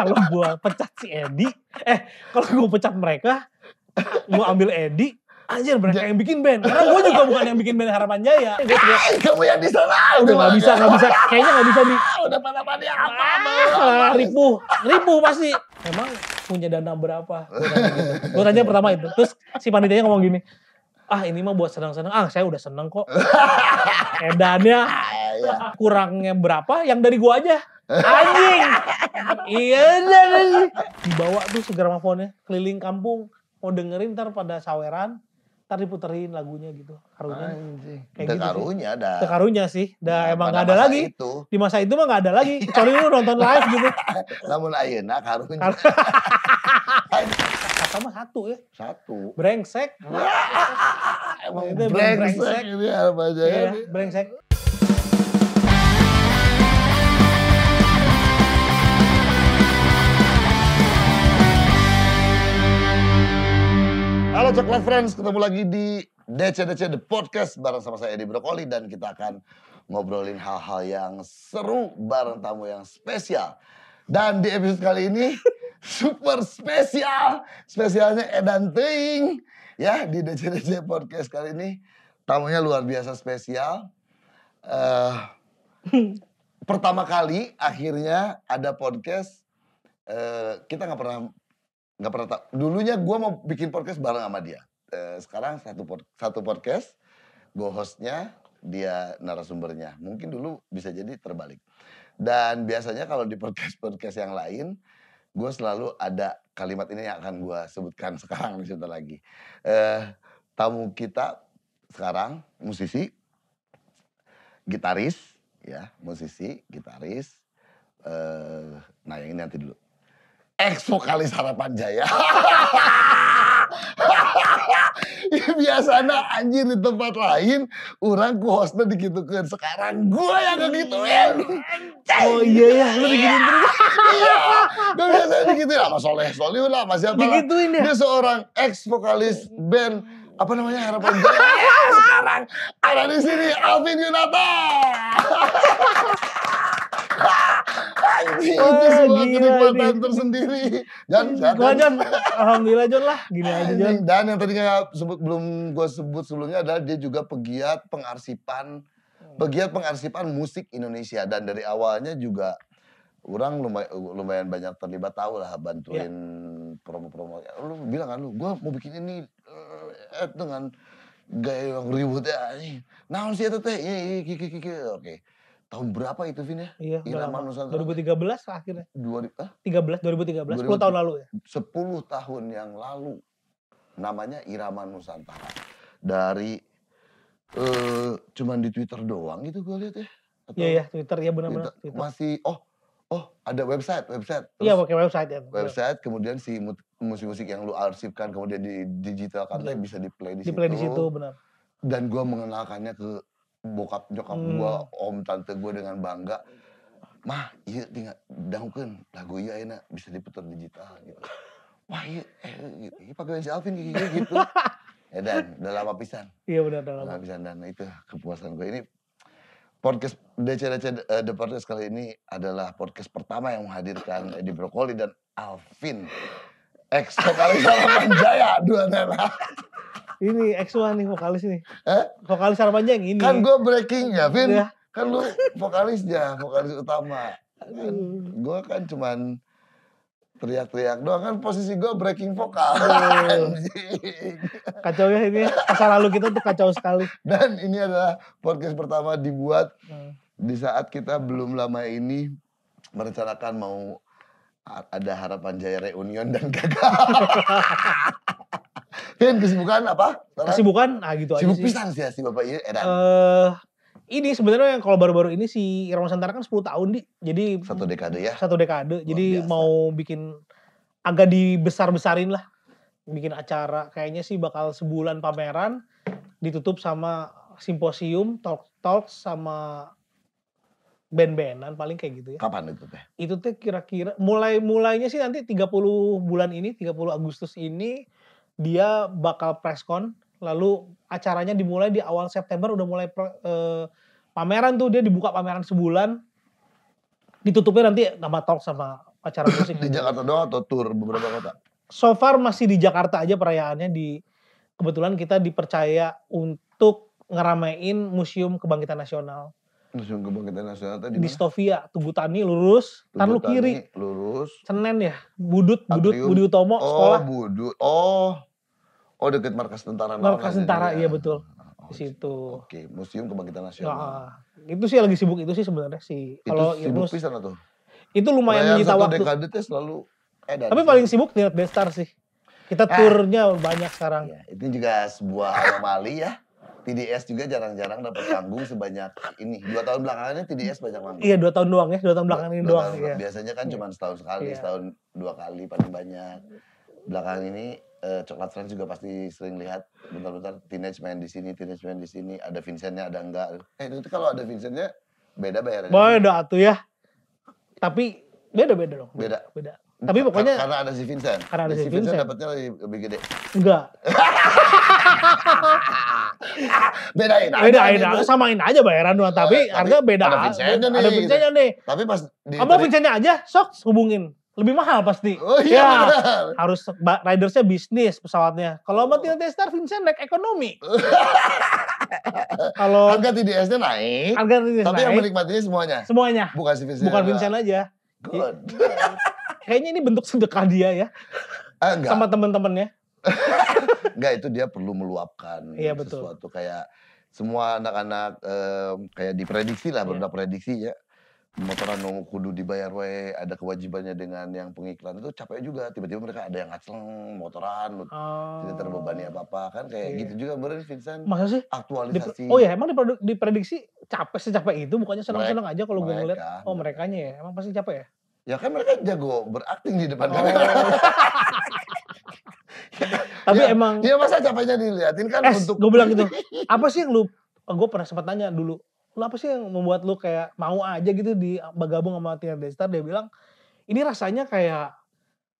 kalau gue pecat si Edi, eh kalau gue pecat mereka, gue ambil Edi, anjir mereka yang bikin band. Karena gue juga bukan yang bikin band Harapan Jaya. Gua, kamu yang di sana. Udah nggak bisa, nggak bisa. Kayaknya gak bisa di. Udah pada pada apa? apa. ripuh, ripuh pasti. Emang punya dana berapa? Gue gitu. tanya pertama itu. Terus si panitianya ngomong gini, ah ini mah buat senang-senang ah saya udah seneng kok edannya ah, iya. kurangnya berapa yang dari gua aja anjing iya, iya, iya dibawa tuh si gramofonnya keliling kampung mau dengerin ntar pada saweran ntar diputerin lagunya gitu karunya kayak gitu karunya dah karunya sih dah nah, emang gak ada lagi itu. di masa itu mah gak ada lagi kecuali lu nonton live gitu namun ayeuna karunya sama satu ya? Satu. Brengsek. Emang brengsek, brengsek ini apa aja ya? Brengsek. Halo Coklat Friends, ketemu lagi di DC-DC The Podcast bareng sama saya Edi Brokoli dan kita akan ngobrolin hal-hal yang seru bareng tamu yang spesial. Dan di episode kali ini super spesial. Spesialnya Edan Ting. Ya, di DC Podcast kali ini. Tamunya luar biasa spesial. Uh, pertama kali akhirnya ada podcast. Uh, kita nggak pernah nggak pernah tahu. Dulunya gue mau bikin podcast bareng sama dia. Uh, sekarang satu pod, satu podcast, gue hostnya, dia narasumbernya. Mungkin dulu bisa jadi terbalik. Dan biasanya kalau di podcast-podcast yang lain, gue selalu ada kalimat ini yang akan gue sebutkan sekarang di situ lagi. Eh, tamu kita sekarang musisi, gitaris, ya musisi, gitaris. Eh, nah yang ini nanti dulu. Ex vokalis Harapan Jaya. biasa biasanya anjir di tempat lain orang ku hostnya dikitukan sekarang gue yang iya, ngegituin oh iya ya lu iya. digituin terus iya gue biasanya digituin sama Soleh Soleh lah sama siapa digituin dia ya? dia seorang ex vokalis band apa namanya harapan jaya sekarang ada di sini Alvin Yunata anjing oh, itu sebuah kenikmatan tersendiri dan gua alhamdulillah Jon lah gini aja dan yang tadi nggak sebut belum gue sebut sebelumnya adalah dia juga pegiat pengarsipan hmm. pegiat pengarsipan musik Indonesia dan dari awalnya juga orang lumayan, lumayan banyak terlibat tahu lah bantuin promo ya. promo-promo ya, lu bilang kan lu gue mau bikin ini eh, dengan gaya yang ribut ya nah sih teh iya, iya, iya, oke okay Tahun berapa itu Vin ya? Iya. dua Nusantara. 2013 belas akhirnya. 2000, ah? 13, 2013, 10 tahun lalu ya? 10 tahun yang lalu. Namanya Irama Nusantara. Dari, eh cuman di Twitter doang gitu gue lihat ya. Iya, Atau iya, iya Twitter, ya benar-benar. Masih, oh oh ada website website iya pakai website ya website kemudian si musik-musik yang lu arsipkan kemudian di digital digitalkan iya. bisa di play di, di situ. play di situ benar dan gue mengenalkannya ke bokap nyokap hmm. gue om tante gue dengan bangga mah iya tinggal dangkeun lagu iya enak bisa diputar digital gitu wah iya eh, iya, iya pakai si Alvin gitu gitu ya dan udah lama pisan iya benar udah lama pisan dan itu kepuasan gue ini podcast DC uh, eh, The Podcast kali ini adalah podcast pertama yang menghadirkan Edi Brokoli dan Alvin ex vokalis Jaya dua merah ini X1 nih vokalis nih. Eh? Vokalis Armanja yang ini. Kan gue breaking ya, Vin. Ya. Kan lu vokalisnya, vokalis utama. Kan, gue kan cuman teriak-teriak doang kan posisi gue breaking vokal. kacau ya ini masa lalu kita tuh kacau sekali. Dan ini adalah podcast pertama dibuat hmm. di saat kita belum lama ini merencanakan mau ada harapan jaya reunion dan gagal. kan kesibukan apa? Kesibukan, nah gitu Sibuk aja sih. Sibuk pisan sih ya, bapak ini, Edan. Uh, ini sebenarnya yang kalau baru-baru ini si Ira Santara kan 10 tahun di. Jadi satu dekade ya. Satu dekade. Luar jadi biasa. mau bikin agak dibesar-besarin lah. Bikin acara kayaknya sih bakal sebulan pameran ditutup sama simposium, talk talk sama band-bandan paling kayak gitu ya. Kapan itu teh? Itu teh kira-kira mulai mulainya sih nanti 30 bulan ini, 30 Agustus ini dia bakal preskon lalu acaranya dimulai di awal September udah mulai eh, pameran tuh dia dibuka pameran sebulan ditutupnya nanti nama talk sama acara musik di Jakarta doang atau tour beberapa kota so far masih di Jakarta aja perayaannya di kebetulan kita dipercaya untuk ngeramein Museum Kebangkitan Nasional Museum Kebangkitan Nasional tadi di Stovia, Tugu Tani lurus, Tugu kan lu kiri. Lurus. Senen ya, Budut, Budut, Atrium. Budi Utomo oh, sekolah. Oh, Budut. Oh. Oh dekat markas tentara. Markas tentara, iya ya, betul. Ah, di oh, situ. Oke, okay. Museum Kebangkitan Nasional. Nah, itu sih lagi sibuk itu sih sebenarnya sih. Kalau ya, sibuk pisan atau? Itu lumayan Perayaan menyita waktu. dekade teh selalu eh, Tapi paling sibuk niat Bestar sih. Kita eh, turnya banyak sekarang. Ya, itu juga sebuah anomali ya. TDS juga jarang-jarang dapat panggung sebanyak ini. Dua tahun belakangan ini TDS banyak panggung. Iya dua tahun doang ya, dua tahun belakangan ini doang. Tahun, iya. Biasanya kan cuma setahun sekali, iya. setahun dua kali paling banyak. Belakangan ini uh, eh, Coklat Friends juga pasti sering lihat bentar-bentar teenage main di sini, teenage main di sini, ada Vincentnya, ada enggak. Eh itu kalau ada Vincentnya beda bayarnya. Beda tuh ya. Tapi beda-beda dong. Beda. Beda. Tapi pokoknya karena ada si Vincent. Karena ada si, si Vincent, Vincent dapatnya lebih gede. Enggak. bedain aja. Bedain aja, samain aja bayaran doang, tapi, tapi harga beda. Ada Vincentnya nih. Ada Vincentnya nih. Tapi pas di Apa Vincentnya aja, sok hubungin lebih mahal pasti. Oh iya. Ya, harus ridersnya bisnis pesawatnya. Kalau Matilda Star Vincent naik ekonomi. Kalau harga TDS-nya naik. Harga TDS tapi naik. yang menikmatinya semuanya. Semuanya. Bukan si Vincent. Bukan Vincent aja. Good. Kayaknya ini bentuk sedekah dia ya. Eh, enggak. Sama temen-temennya. enggak itu dia perlu meluapkan iya, betul. kayak semua anak-anak eh, kayak diprediksi lah, yeah. benar prediksi ya motoran nunggu kudu dibayar we ada kewajibannya dengan yang pengiklan itu capek juga tiba-tiba mereka ada yang ngaceng motoran oh. tidak terbebani oh. apa-apa kan kayak yeah. gitu juga berarti Vincent masa sih aktualisasi oh ya emang diprediksi capek secapek itu bukannya seneng-seneng aja kalau gue ngeliat oh mereka-nya ya emang pasti capek ya ya kan mereka jago berakting di depan oh. kamera tapi ya, emang ya masa capeknya diliatin kan eh, untuk gue bilang gitu apa sih yang lu eh, gue pernah sempat tanya dulu lu apa sih yang membuat lu kayak mau aja gitu di bergabung sama Tina Destar dia bilang ini rasanya kayak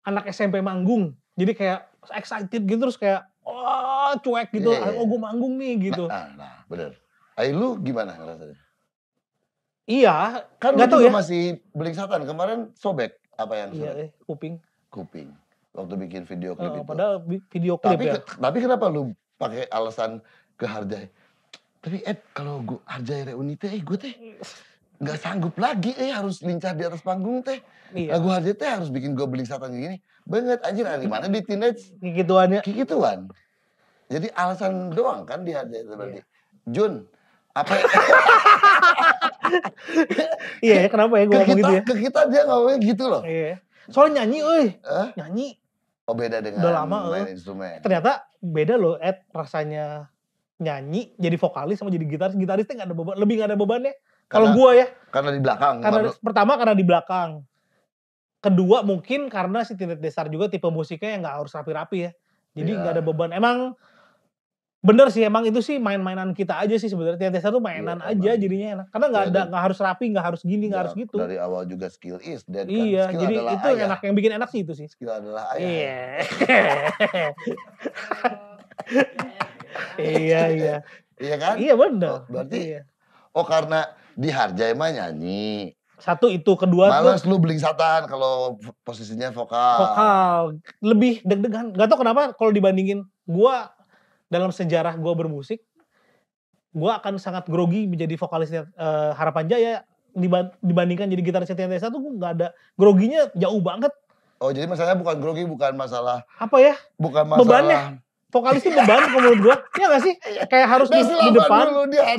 anak SMP manggung jadi kayak excited gitu terus kayak oh cuek gitu yeah, yeah, oh gue iya. manggung nih gitu nah, nah, nah bener Ayo lu gimana rasanya iya kan nggak tahu ya masih beling satan kemarin sobek apa yang iya, sobek? Iya, kuping kuping waktu bikin video klip oh, itu padahal video klip tapi, ya tapi kenapa lu pakai alasan kehargai tapi Ed, kalau gue harjai reuni teh, eh, gue teh iya. nggak sanggup lagi eh harus lincah di atas panggung teh. Iya. Lagu harga teh harus bikin gue beling satan gini. Banget anjir aneh mana di teenage. kiki Kikituan. Jadi alasan doang kan dia itu tadi. Iya. Jun, apa ya? Iya, kenapa ya gue ngomong gitu ya? Ke kita dia ngomongnya gitu loh. Iya. Soalnya nyanyi, Eh? Nyanyi. Oh beda dengan Udah lama, main eh. instrumen. Ternyata beda loh, Ed, rasanya nyanyi jadi vokalis sama jadi gitaris gitarisnya nggak ada beban lebih nggak ada bebannya kalau gue ya karena di belakang karena baru... pertama karena di belakang kedua mungkin karena si Tinit Desar juga tipe musiknya yang nggak harus rapi-rapi ya jadi iya. nggak yeah. ada beban emang bener sih emang itu sih main-mainan kita aja sih sebenarnya Tinit Desar tuh mainan yeah, aja emang. jadinya enak karena nggak iya, ada nggak harus rapi nggak harus gini nggak iya, harus gitu dari awal juga skill is dan iya jadi itu ayah. enak yang bikin enak sih itu sih skill adalah ayah iya iya iya. Iya kan? Iya benar. Oh, berarti iya. Oh karena dihargai emang nyanyi. Satu itu, kedua malas lu beling satan kalau posisinya vokal. Vokal. Lebih deg-degan. Gak tau kenapa kalau dibandingin gua dalam sejarah gua bermusik gua akan sangat grogi menjadi vokalis uh, Harapan Jaya dibandingkan jadi gitaris Tian Tesa tuh nggak ada groginya jauh banget. Oh jadi masalahnya bukan grogi bukan masalah. Apa ya? Bukan masalah. Bebannya vokalis tuh beban menurut gue ya gak sih kayak harus di, di depan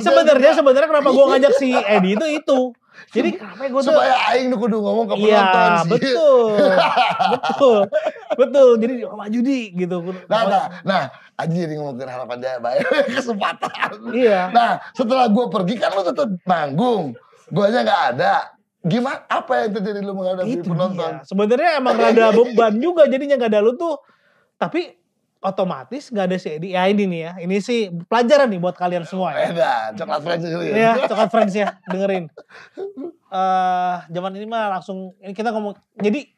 sebenarnya sebenarnya kenapa gua ngajak si Edi itu itu jadi kenapa gua tuh supaya aing nu kudu ngomong ke iya, penonton ya, sih. betul betul betul jadi maju di gitu nah nah nah aja jadi ngomongin harapan dia bayar kesempatan iya nah setelah gua pergi kan lo tetap manggung gua aja nggak ada gimana apa yang terjadi lu menghadapi itu penonton iya. sebenarnya emang rada beban juga jadinya gak ada lu tuh tapi otomatis nggak ada si Edi. Ya ini nih ya, ini sih pelajaran nih buat kalian semua ya. coklat friends dulu ya. Iya, coklat friends ya, dengerin. Uh, zaman ini mah langsung, ini kita ngomong, jadi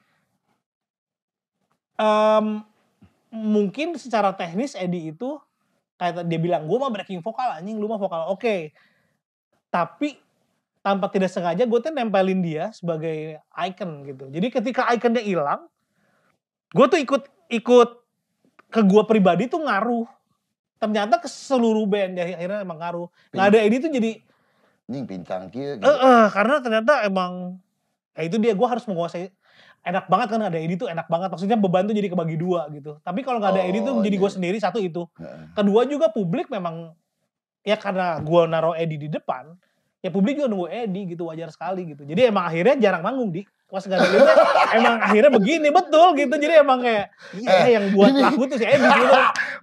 um, mungkin secara teknis Edi itu, kayak dia bilang, gue mah breaking vokal anjing, lu mah vokal oke. Okay. Tapi tanpa tidak sengaja gue tuh nempelin dia sebagai icon gitu. Jadi ketika iconnya hilang, gue tuh ikut ikut ke gue pribadi tuh ngaruh ternyata ke seluruh band ya akhirnya emang ngaruh nah ada ini tuh jadi Nih pincang gitu. Uh, uh, karena ternyata emang ya itu dia gue harus menguasai enak banget kan ada Edi tuh enak banget maksudnya beban tuh jadi kebagi dua gitu tapi kalau nggak ada oh, Edi tuh jadi gue iya. sendiri satu itu kedua juga publik memang ya karena gue naro Edi di depan ya publik juga nunggu Edi gitu wajar sekali gitu jadi emang akhirnya jarang manggung di gak ada emang akhirnya begini betul gitu. Jadi emang kayak iya eh, yang buat gini, lagu tuh si Edi gitu.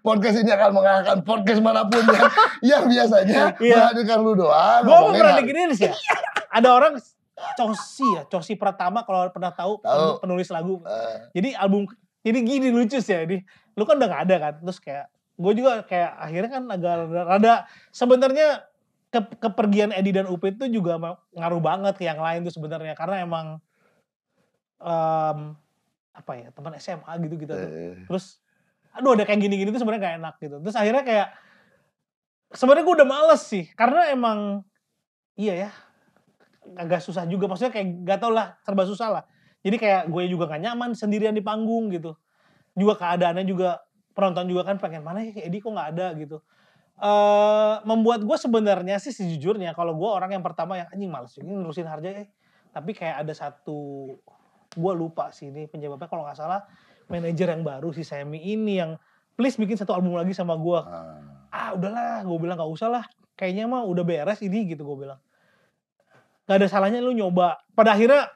podcast ini akan mengalahkan podcast manapun yang, yang biasanya iya. menghadirkan lu doang. mau pernah diginiin sih. Ya? Ada orang Cosi ya, Cosi pertama kalau pernah tahu, penulis lagu. Uh. Jadi album jadi gini lucu sih ya ini. Lu kan udah gak ada kan. Terus kayak gue juga kayak akhirnya kan agak rada, rada sebenarnya ke, kepergian Edi dan Upit itu juga ngaruh banget ke yang lain tuh sebenarnya karena emang um, apa ya teman SMA gitu gitu tuh. Eh. terus aduh ada kayak gini-gini tuh sebenarnya gak enak gitu terus akhirnya kayak sebenarnya gue udah males sih karena emang iya ya agak susah juga maksudnya kayak gak tau lah serba susah lah jadi kayak gue juga gak nyaman sendirian di panggung gitu juga keadaannya juga penonton juga kan pengen mana ya Edi kok nggak ada gitu uh, membuat gue sebenarnya sih sejujurnya kalau gue orang yang pertama yang anjing males ini ngurusin harga eh. tapi kayak ada satu gue lupa sih ini penyebabnya kalau nggak salah manajer yang baru si Semi ini yang please bikin satu album lagi sama gue ah, ah udahlah gue bilang nggak usah lah kayaknya mah udah beres ini gitu gue bilang nggak ada salahnya lu nyoba pada akhirnya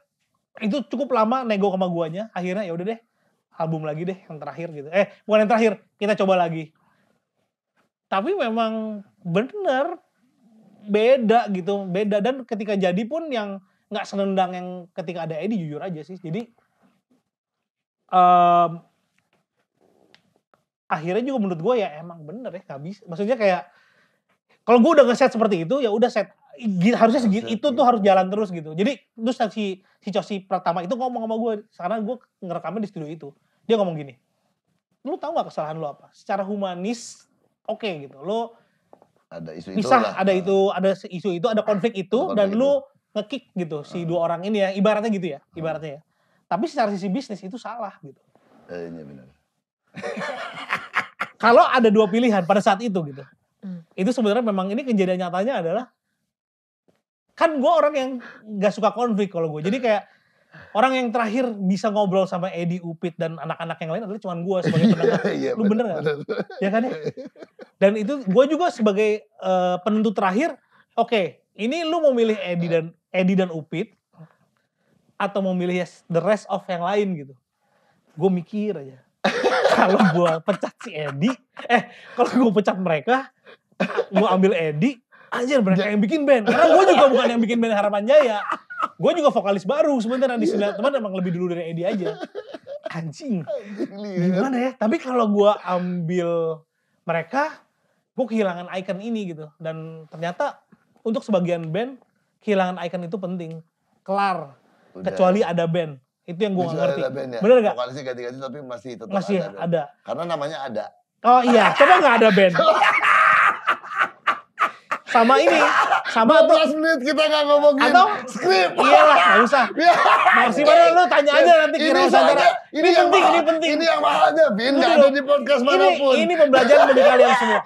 itu cukup lama nego sama guanya akhirnya ya udah deh album lagi deh yang terakhir gitu eh bukan yang terakhir kita coba lagi tapi memang bener beda gitu beda dan ketika jadi pun yang nggak senendang yang ketika ada Eddie jujur aja sih. Jadi um, akhirnya juga menurut gue ya emang bener ya nggak bisa. Maksudnya kayak kalau gue udah ngeset seperti itu ya udah set harusnya segitu itu iya. tuh harus jalan terus gitu. Jadi terus si si Cosi pertama itu ngomong sama gue sekarang gue ngerekamnya di studio itu. Dia ngomong gini. Lu tahu nggak kesalahan lu apa? Secara humanis oke okay, gitu. Lu ada isu itu ada itu ada isu itu ada konflik itu konflik dan itu. lu ngekick gitu si ah. dua orang ini ya ibaratnya gitu ya ah. ibaratnya ya tapi secara sisi bisnis itu salah gitu eh, iya benar kalau ada dua pilihan pada saat itu gitu hmm. itu sebenarnya memang ini kejadian nyatanya adalah kan gue orang yang nggak suka konflik kalau gue jadi kayak orang yang terakhir bisa ngobrol sama Edi Upit dan anak-anak yang lain adalah cuman gue sebagai pendengar. Iya, lu bener, nggak Ya kan ya? Dan itu gue juga sebagai uh, penentu terakhir, oke okay, ini lu mau milih Edi dan Edi dan Upit atau memilih yes, the rest of yang lain gitu. Gue mikir aja. kalau gue pecat si Edi, eh kalau gue pecat mereka, gue ambil Edi, anjir mereka yang bikin band. Karena gue juga bukan yang bikin band Harapan Jaya. Gue juga vokalis baru sebenernya di sini, teman emang lebih dulu dari Edi aja. Anjing. Gimana ya? Tapi kalau gue ambil mereka, gue kehilangan icon ini gitu. Dan ternyata untuk sebagian band kehilangan icon itu penting. Kelar. Udah. Kecuali ada band. Itu yang gue ngerti. Ada band ya? Bener gak? Vokalisnya ganti-ganti tapi masih tetap masih ada, Masih ada. Karena namanya ada. Oh iya, coba gak ada band. sama ini sama atau menit kita nggak ngomongin atau skrip iyalah nggak usah iya. mana lu tanya aja iya. nanti kira ini saja ini, yang penting ini penting ini yang mahal aja bin nggak ada di podcast manapun ini, ini pembelajaran bagi kalian semua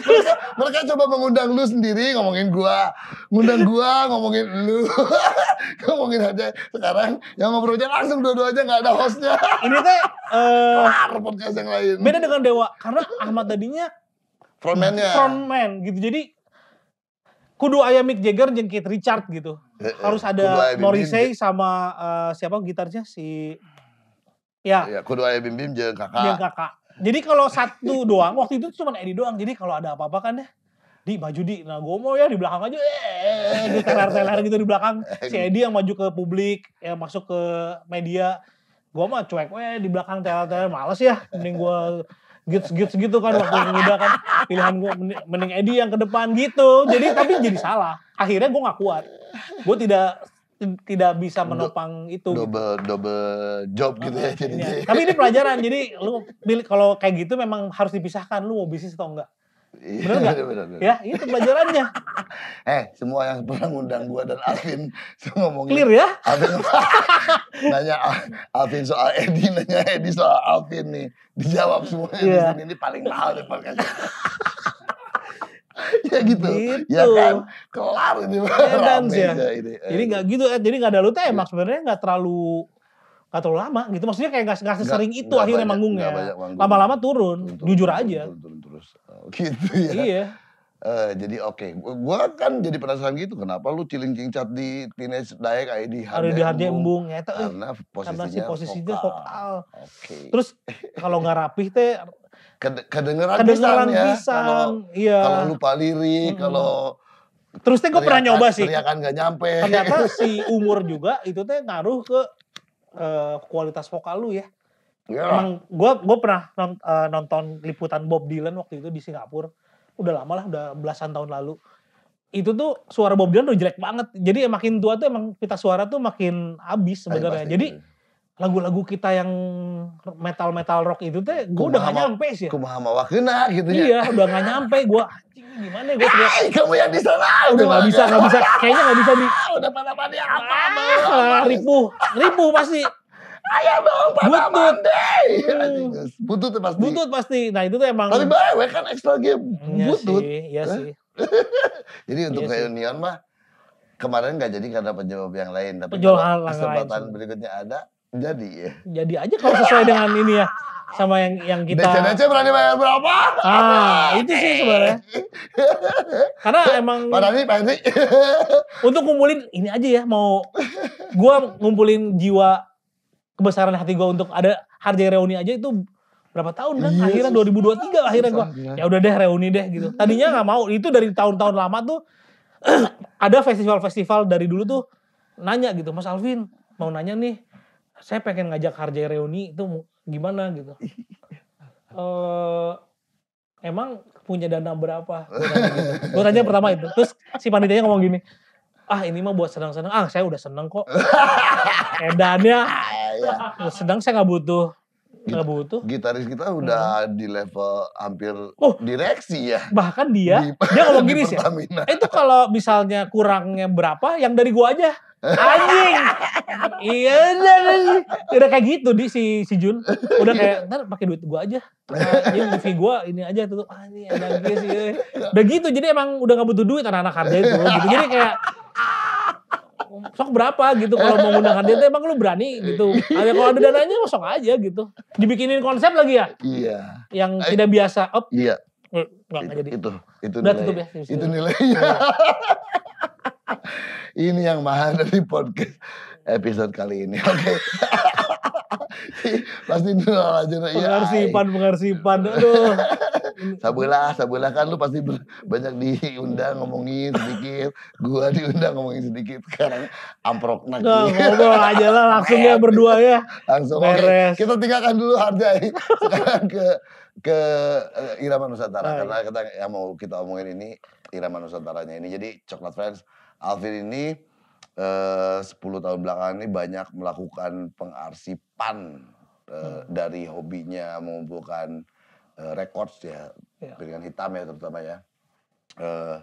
mereka, mereka coba mengundang lu sendiri ngomongin gua ngundang gua ngomongin lu ngomongin aja sekarang yang ngobrolnya langsung dua-duanya nggak ada hostnya ini teh uh, podcast yang lain beda dengan dewa karena Ahmad tadinya frontman-nya. Frontman gitu. Jadi kudu ayam Mick Jagger jeung Keith Richard gitu. Eh, eh, Harus ada Morrissey sama uh, siapa gitarnya si Ya. ya kudu ayam Bim Bim jeng Kakak. Jeng Kakak. Jadi kalau satu doang waktu itu cuma Edi doang. Jadi kalau ada apa-apa kan ya, di baju di nah gue mau ya di belakang aja eh gitu teler-teler gitu di belakang si Edi yang maju ke publik yang masuk ke media gue mah cuek we di belakang teler-teler males ya mending gue gitu gits gitu kan waktu muda kan pilihan gue mending mending Edi yang ke depan gitu jadi tapi jadi salah akhirnya gue nggak kuat gue tidak tidak bisa menopang Do, itu gitu. double double job gitu ya iya. jadi tapi ini pelajaran jadi lu kalau kayak gitu memang harus dipisahkan lu mau bisnis atau enggak Iya, bener nggak? Ya, itu pelajarannya. eh, semua yang pernah ngundang gua dan Alvin semua ngomongin. Clear ya? Alvin nanya Alvin soal Edi, nanya Edi soal Alvin nih. Dijawab semuanya yeah. di iya. sini ini paling mahal deh, Pak. ya gitu. Ya gitu. Ya kan? Kelar ini. Iya, kan, ya, ya. Ini. Eh, jadi nggak gitu, gitu eh, jadi nggak ada lu temak sebenarnya nggak terlalu gak terlalu lama gitu maksudnya kayak gak, gak sesering gak, itu gak akhirnya banyak, manggungnya lama-lama turun, turun, turun jujur turun, aja turun, turun, turun gitu ya. Iya. Uh, jadi oke, okay. gua kan jadi penasaran gitu kenapa lu ciling cingcat di tines Daek ID eh, hari di hari Embung ya karena posisinya karena si posisinya vokal. Oke. Okay. Terus kalau nggak rapih teh kedengeran, kedengeran pisan, ya. bisa. Iya. Kalau lupa lirik, hmm. kalau Terus teh gue pernah nyoba sih. Teriakan nggak nyampe. Ternyata si umur juga itu teh ngaruh ke uh, kualitas vokal lu ya. Yeah. Emang gue gue pernah nonton, uh, eh, nonton liputan Bob Dylan waktu itu di Singapura. Udah lama lah, udah belasan tahun lalu. Itu tuh suara Bob Dylan udah jelek banget. Jadi makin tua tuh emang pita suara tuh makin abis sebenarnya. Jadi iya. lagu-lagu kita yang metal-metal rock itu tuh gue udah gak nyampe sih. Ya. Kumaha mawakena gitu ya. Iya, udah gak nyampe gue anjing gimana ya? gue teriak. kamu yang di sana udah gak bisa, gak bisa. Kayaknya gak bisa di. Udah pada pada apa? Ripuh, ripuh pasti ayah dong Pak Butut. Hmm. butut ya pasti. Butut pasti. Nah itu tuh emang. Tapi baik kan ekstra game iya butut. Iya sih. sih. Jadi untuk ya reunion mah kemarin gak jadi karena penjawab yang lain. Tapi penjawab kesempatan berikutnya ada jadi ya. Jadi aja kalau sesuai dengan ini ya sama yang yang kita dc berani bayar berapa? Ah, itu sih sebenarnya. Karena emang berani berani untuk ngumpulin ini aja ya mau gua ngumpulin jiwa kebesaran hati gue untuk ada harga reuni aja itu berapa tahun kan yes, iya, akhirnya 2023 yes. akhirnya gue ya udah deh reuni deh gitu tadinya nggak mau itu dari tahun-tahun lama tuh ada festival-festival dari dulu tuh nanya gitu Mas Alvin mau nanya nih saya pengen ngajak harga reuni itu gimana gitu uh, emang punya dana berapa gue tanya, gitu. tanya pertama itu terus si panitianya ngomong gini ah ini mah buat senang-senang ah saya udah seneng kok edannya ah, iya. sedang saya nggak butuh Gak butuh. Gitaris kita udah hmm. di level hampir oh, direksi ya. Bahkan dia, di, dia ngomong gini sih. itu kalau misalnya kurangnya berapa, yang dari gua aja. Anjing. iya, udah, iya, iya. udah kayak gitu di si si Jun. Udah kayak ntar pakai duit gua aja. Nah, ini TV gua ini aja tuh. Ah, ini ada sih. Udah gitu, jadi emang udah gak butuh duit anak-anak harga itu. Gitu. Jadi kayak sok berapa gitu kalau mau ngundang Hardian tuh emang lu berani gitu. Ada kalau ada dananya sok aja gitu. Dibikinin konsep lagi ya? Iya. Yang I, tidak biasa. Op. Iya. Enggak jadi. Itu itu Udah nilai. tutup ya. itu Itu nilainya. Iya. ini yang mahal dari podcast episode kali ini. Oke. Okay. pasti dulu jadi aja iya, pengarsipan iya. pengarsipan aduh sabulah sabulah kan lu pasti banyak diundang ngomongin sedikit gua diundang ngomongin sedikit sekarang amprok nak ngobrol aja lah langsung ya berdua ya langsung Beres. kita tinggalkan dulu harga sekarang ke ke Ira eh, irama nusantara karena kita yang mau kita omongin ini irama nusantaranya ini jadi coklat friends Alvin ini 10 eh, tahun belakangan ini banyak melakukan pengarsipan uh, hmm. dari hobinya mengumpulkan uh, records ya, yeah. hitam ya terutama ya. Uh,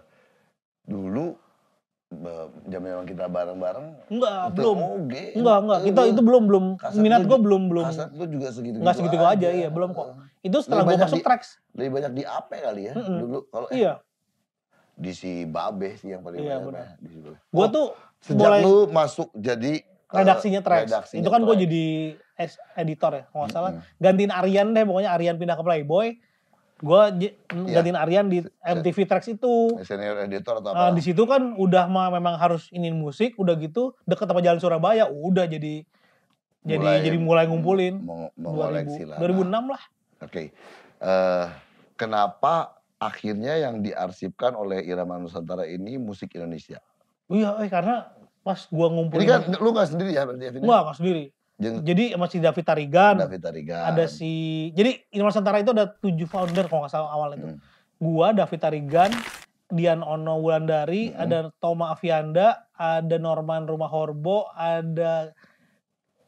dulu zaman kita bareng-bareng enggak belum oh, okay. enggak enggak kita itu belum belum kasat minat gue belum belum itu juga segitu enggak segitu aja, aja iya belum kok itu setelah gue masuk tracks lebih banyak di AP kali ya mm -mm. dulu kalau eh, iya di si Babe sih yang paling iya, banyak di si Babe gue oh. tuh Sejak mulai lu masuk jadi eh, redaksinya Trax. Redaksinya itu kan gue jadi editor ya, kalau nggak salah. Mm -hmm. Gantiin Aryan deh, pokoknya Aryan pindah ke Playboy. Gue iya. gantiin Aryan di MTV Trax itu. Senior editor atau nah, apa? Nah, di situ kan udah mah memang harus ingin musik, udah gitu deket sama Jalan Surabaya, udah jadi mulai, jadi jadi mulai ngumpulin. Mengoleksi lah. 2006 lah. Oke. Okay. Uh, eh, kenapa akhirnya yang diarsipkan oleh Irama Nusantara ini musik Indonesia? Iya, eh, karena pas gua ngumpulin. Ini kan lu gak sendiri ya berarti Enggak, ya? gak, gak sendiri. Jeng, jadi masih si David Tarigan. David Tarigan. Ada si, jadi Indonesia Santara itu ada tujuh founder kalau nggak salah awal itu. Hmm. Gua, David Tarigan, Dian Ono Wulandari, hmm. ada Toma Avianda, ada Norman Rumah Horbo, ada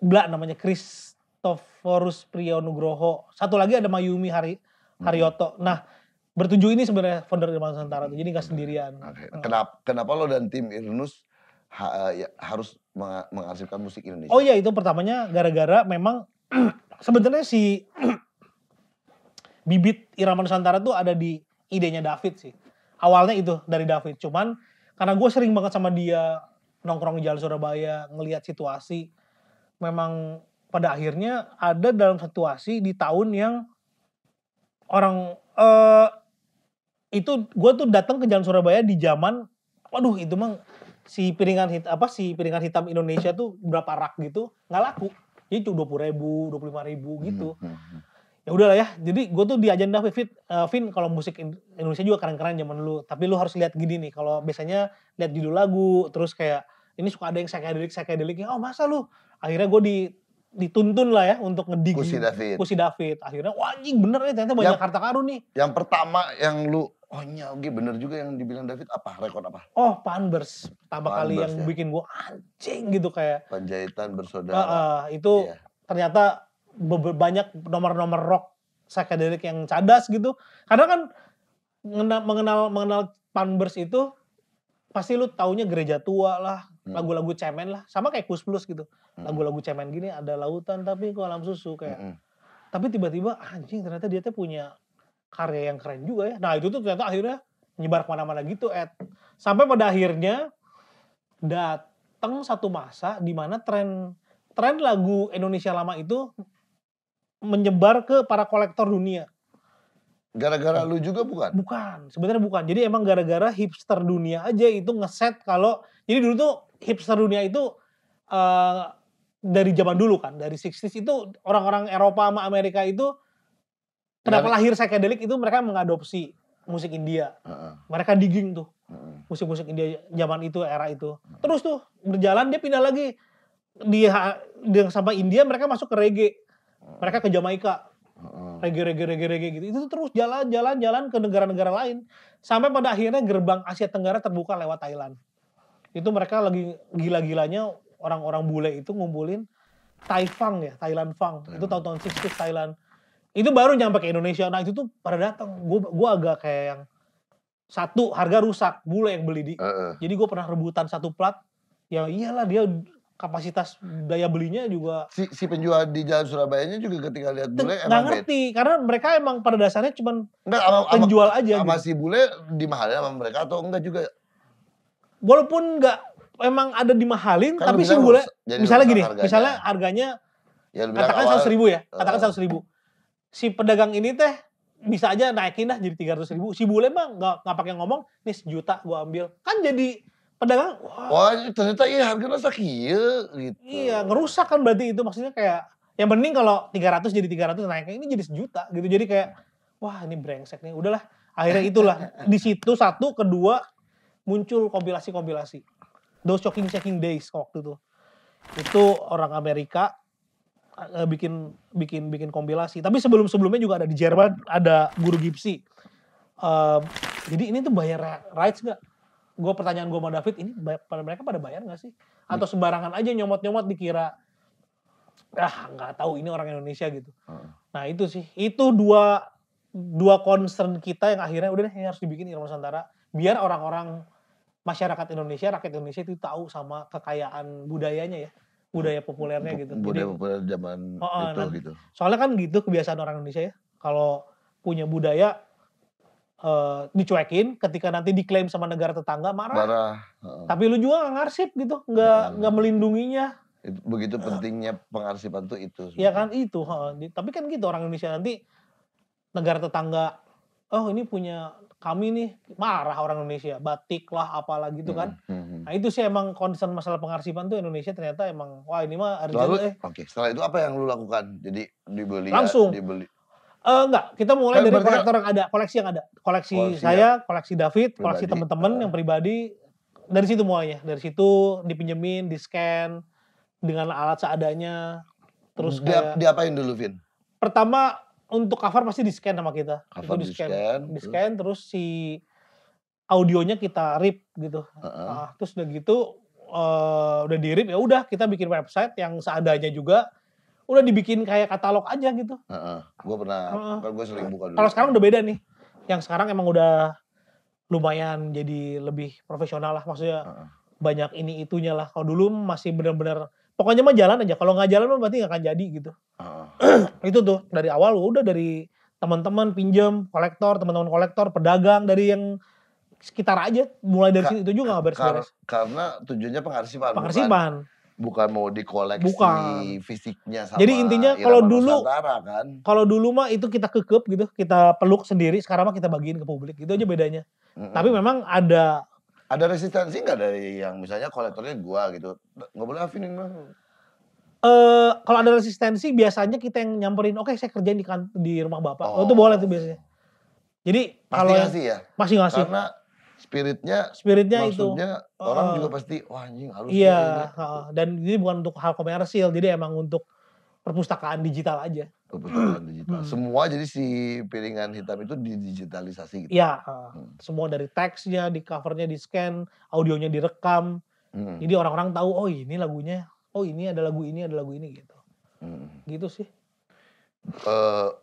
Bla namanya Christophorus Priyo Nugroho. Satu lagi ada Mayumi Hari hmm. Haryoto. Hmm. Nah, bertujuh ini sebenarnya founder Irma Nusantara tuh. Jadi nggak sendirian. Okay. Kenapa kenapa lo dan tim Irnus ha, eh, ya, harus mengarsipkan musik Indonesia? Oh iya itu pertamanya gara-gara memang sebenarnya si bibit irama Nusantara tuh ada di idenya David sih. Awalnya itu dari David. Cuman karena gue sering banget sama dia nongkrong di jalan Surabaya, ngelihat situasi. Memang pada akhirnya ada dalam situasi di tahun yang orang eh, itu gue tuh datang ke Jalan Surabaya di zaman waduh itu mang si piringan hit apa si piringan hitam Indonesia tuh berapa rak gitu nggak laku jadi cuma dua puluh ribu dua puluh lima ribu gitu hmm, hmm, hmm. ya udahlah ya jadi gue tuh di agenda Fit uh, eh, Vin kalau musik Indonesia juga keren-keren zaman dulu tapi lu harus lihat gini nih kalau biasanya lihat judul lagu terus kayak ini suka ada yang psychedelic psychedelic oh masa lu akhirnya gue di dituntun lah ya untuk ngedigi Kusi gitu. David. Kusi David. Akhirnya wah anjing bener ya ternyata banyak yang, harta karun nih. Yang pertama yang lu Oh iya, oke bener juga yang dibilang David apa rekor apa? Oh Panbers, tambah Pan kali yang ya. bikin gue anjing gitu kayak. Panjaitan bersaudara. Uh, uh, itu yeah. ternyata banyak nomor-nomor rock psychedelic yang cadas gitu. Karena kan mengenal mengenal, mengenal Panbers itu pasti lu taunya gereja tua lah, hmm. lagu-lagu hmm. cemen lah, sama kayak Kus Plus gitu. Hmm. Lagu-lagu cemen gini ada lautan tapi alam susu kayak. Hmm. Tapi tiba-tiba anjing ternyata dia tuh punya karya yang keren juga ya. Nah itu tuh ternyata akhirnya nyebar kemana-mana gitu Ed. Sampai pada akhirnya datang satu masa di mana tren tren lagu Indonesia lama itu menyebar ke para kolektor dunia. Gara-gara lu juga bukan? Bukan, sebenarnya bukan. Jadi emang gara-gara hipster dunia aja itu ngeset kalau jadi dulu tuh hipster dunia itu uh, dari zaman dulu kan, dari 60s itu orang-orang Eropa sama Amerika itu Kenapa Nggak. lahir psychedelic itu mereka mengadopsi musik India. Uh-uh. Mereka digging tuh. Uh-uh. Musik-musik India zaman itu, era itu. Uh-uh. Terus tuh berjalan dia pindah lagi di dia sampai India mereka masuk ke reggae. Mereka ke Jamaika. Uh-uh. Reggae reggae reggae reggae gitu. Itu terus jalan-jalan jalan ke negara-negara lain sampai pada akhirnya gerbang Asia Tenggara terbuka lewat Thailand. Itu mereka lagi gila-gilanya orang-orang bule itu ngumpulin Thai Fang ya, Thailand Fang Thailand. Itu tahun-tahun 60 Thailand itu baru nyampe ke Indonesia nah itu tuh pada datang gue gue agak kayak yang satu harga rusak bule yang beli di uh, uh. jadi gue pernah rebutan satu plat ya iyalah dia kapasitas daya belinya juga si, si penjual di jalan Surabaya nya juga ketika lihat bule nggak ngerti bed. karena mereka emang pada dasarnya cuman enggak, ama, penjual ama, aja sama gitu. si bule dimahalin sama mereka atau enggak juga walaupun enggak emang ada dimahalin kan tapi si bule misalnya gini harganya. misalnya harganya ya, katakan seratus ribu ya katakan seratus ribu si pedagang ini teh hmm. bisa aja naikin dah jadi tiga ratus ribu. Si bule mah nggak nggak pakai ngomong, nih sejuta gua ambil. Kan jadi pedagang, wah. Wah ternyata iya harganya sakia gitu. Iya ngerusak kan berarti itu maksudnya kayak yang penting kalau tiga ratus jadi tiga ratus naiknya ini jadi sejuta gitu. Jadi kayak wah ini brengsek nih. Udahlah akhirnya itulah di situ satu kedua muncul kompilasi-kompilasi. Those shocking shaking days waktu itu. Itu orang Amerika Eh, bikin bikin bikin kompilasi. Tapi sebelum sebelumnya juga ada di Jerman ada Guru gipsi Uh, jadi ini tuh bayar rights nggak? Gue pertanyaan gue sama David, ini pada mereka pada bayar nggak sih? Atau hmm. sembarangan aja nyomot-nyomot dikira ah nggak tahu ini orang Indonesia gitu. Hmm. Nah itu sih, itu dua dua concern kita yang akhirnya udah deh harus dibikin Irma Nusantara biar orang-orang masyarakat Indonesia, rakyat Indonesia itu tahu sama kekayaan budayanya ya budaya populernya gitu. Budaya Jadi, populer zaman oh, itu nah, gitu. Soalnya kan gitu kebiasaan orang Indonesia ya. Kalau punya budaya uh, dicuekin ketika nanti diklaim sama negara tetangga marah. Marah. Uh, Tapi lu juga nggak ngarsip gitu, nggak nggak uh, melindunginya. Itu, begitu pentingnya pengarsipan tuh itu. Iya kan itu. Uh, tapi kan gitu orang Indonesia nanti negara tetangga, oh ini punya kami nih marah orang Indonesia batik lah apalah gitu kan hmm, hmm, hmm. nah itu sih emang concern masalah pengarsipan tuh Indonesia ternyata emang wah ini mah urgent Lalu, eh oke okay. setelah itu apa yang lu lakukan jadi dibeli ya, langsung ya, dibeli Uh, enggak, kita mulai kan, dari kolektor yang ada, koleksi yang ada. Koleksi, koleksi ya. saya, ya. koleksi David, pribadi. koleksi teman-teman uh. yang eh. pribadi. Dari situ mulainya. Dari situ dipinjemin, di-scan dengan alat seadanya. Terus di, kayak, diapain dulu, Vin? Pertama untuk cover pasti di scan sama kita. Cover di scan, di scan terus. si audionya kita rip gitu. Uh -uh. Nah, terus udah gitu uh, udah di rip ya udah kita bikin website yang seadanya juga. Udah dibikin kayak katalog aja gitu. Uh -uh. Gue pernah, uh -uh. gue sering buka dulu. Kalau sekarang udah beda nih. Yang sekarang emang udah lumayan jadi lebih profesional lah maksudnya. Uh -uh. Banyak ini itunya lah. Kalau dulu masih benar-benar pokoknya mah jalan aja kalau nggak jalan mah berarti nggak akan jadi gitu uh. itu tuh dari awal udah dari teman-teman pinjam kolektor teman-teman kolektor pedagang dari yang sekitar aja mulai dari Ka situ juga nggak beres-beres karena tujuannya pengarsipan pengarsipan bukan, mau dikoleksi bukan. fisiknya sama jadi intinya kalau dulu kan? kalau dulu mah itu kita kekep gitu kita peluk sendiri sekarang mah kita bagiin ke publik itu aja bedanya mm -hmm. tapi memang ada ada resistensi nggak dari yang misalnya kolektornya gua gitu nggak boleh afinin mah Uh, eh, kalau ada resistensi biasanya kita yang nyamperin oke okay, saya kerjain di kan, di rumah bapak oh. oh itu boleh tuh biasanya jadi kalau ngasih ya masih ngasih karena spiritnya spiritnya itu orang uh, juga pasti wah anjing harus iya uh, dan ini bukan untuk hal komersil jadi emang untuk perpustakaan digital aja perpustakaan hmm. digital. Hmm. Semua jadi si piringan hitam itu didigitalisasi gitu. Iya, hmm. semua dari teksnya, di covernya di scan, audionya direkam. Hmm. Jadi orang-orang tahu oh ini lagunya, oh ini ada lagu ini, ada lagu ini gitu. Hmm. Gitu sih. Uh,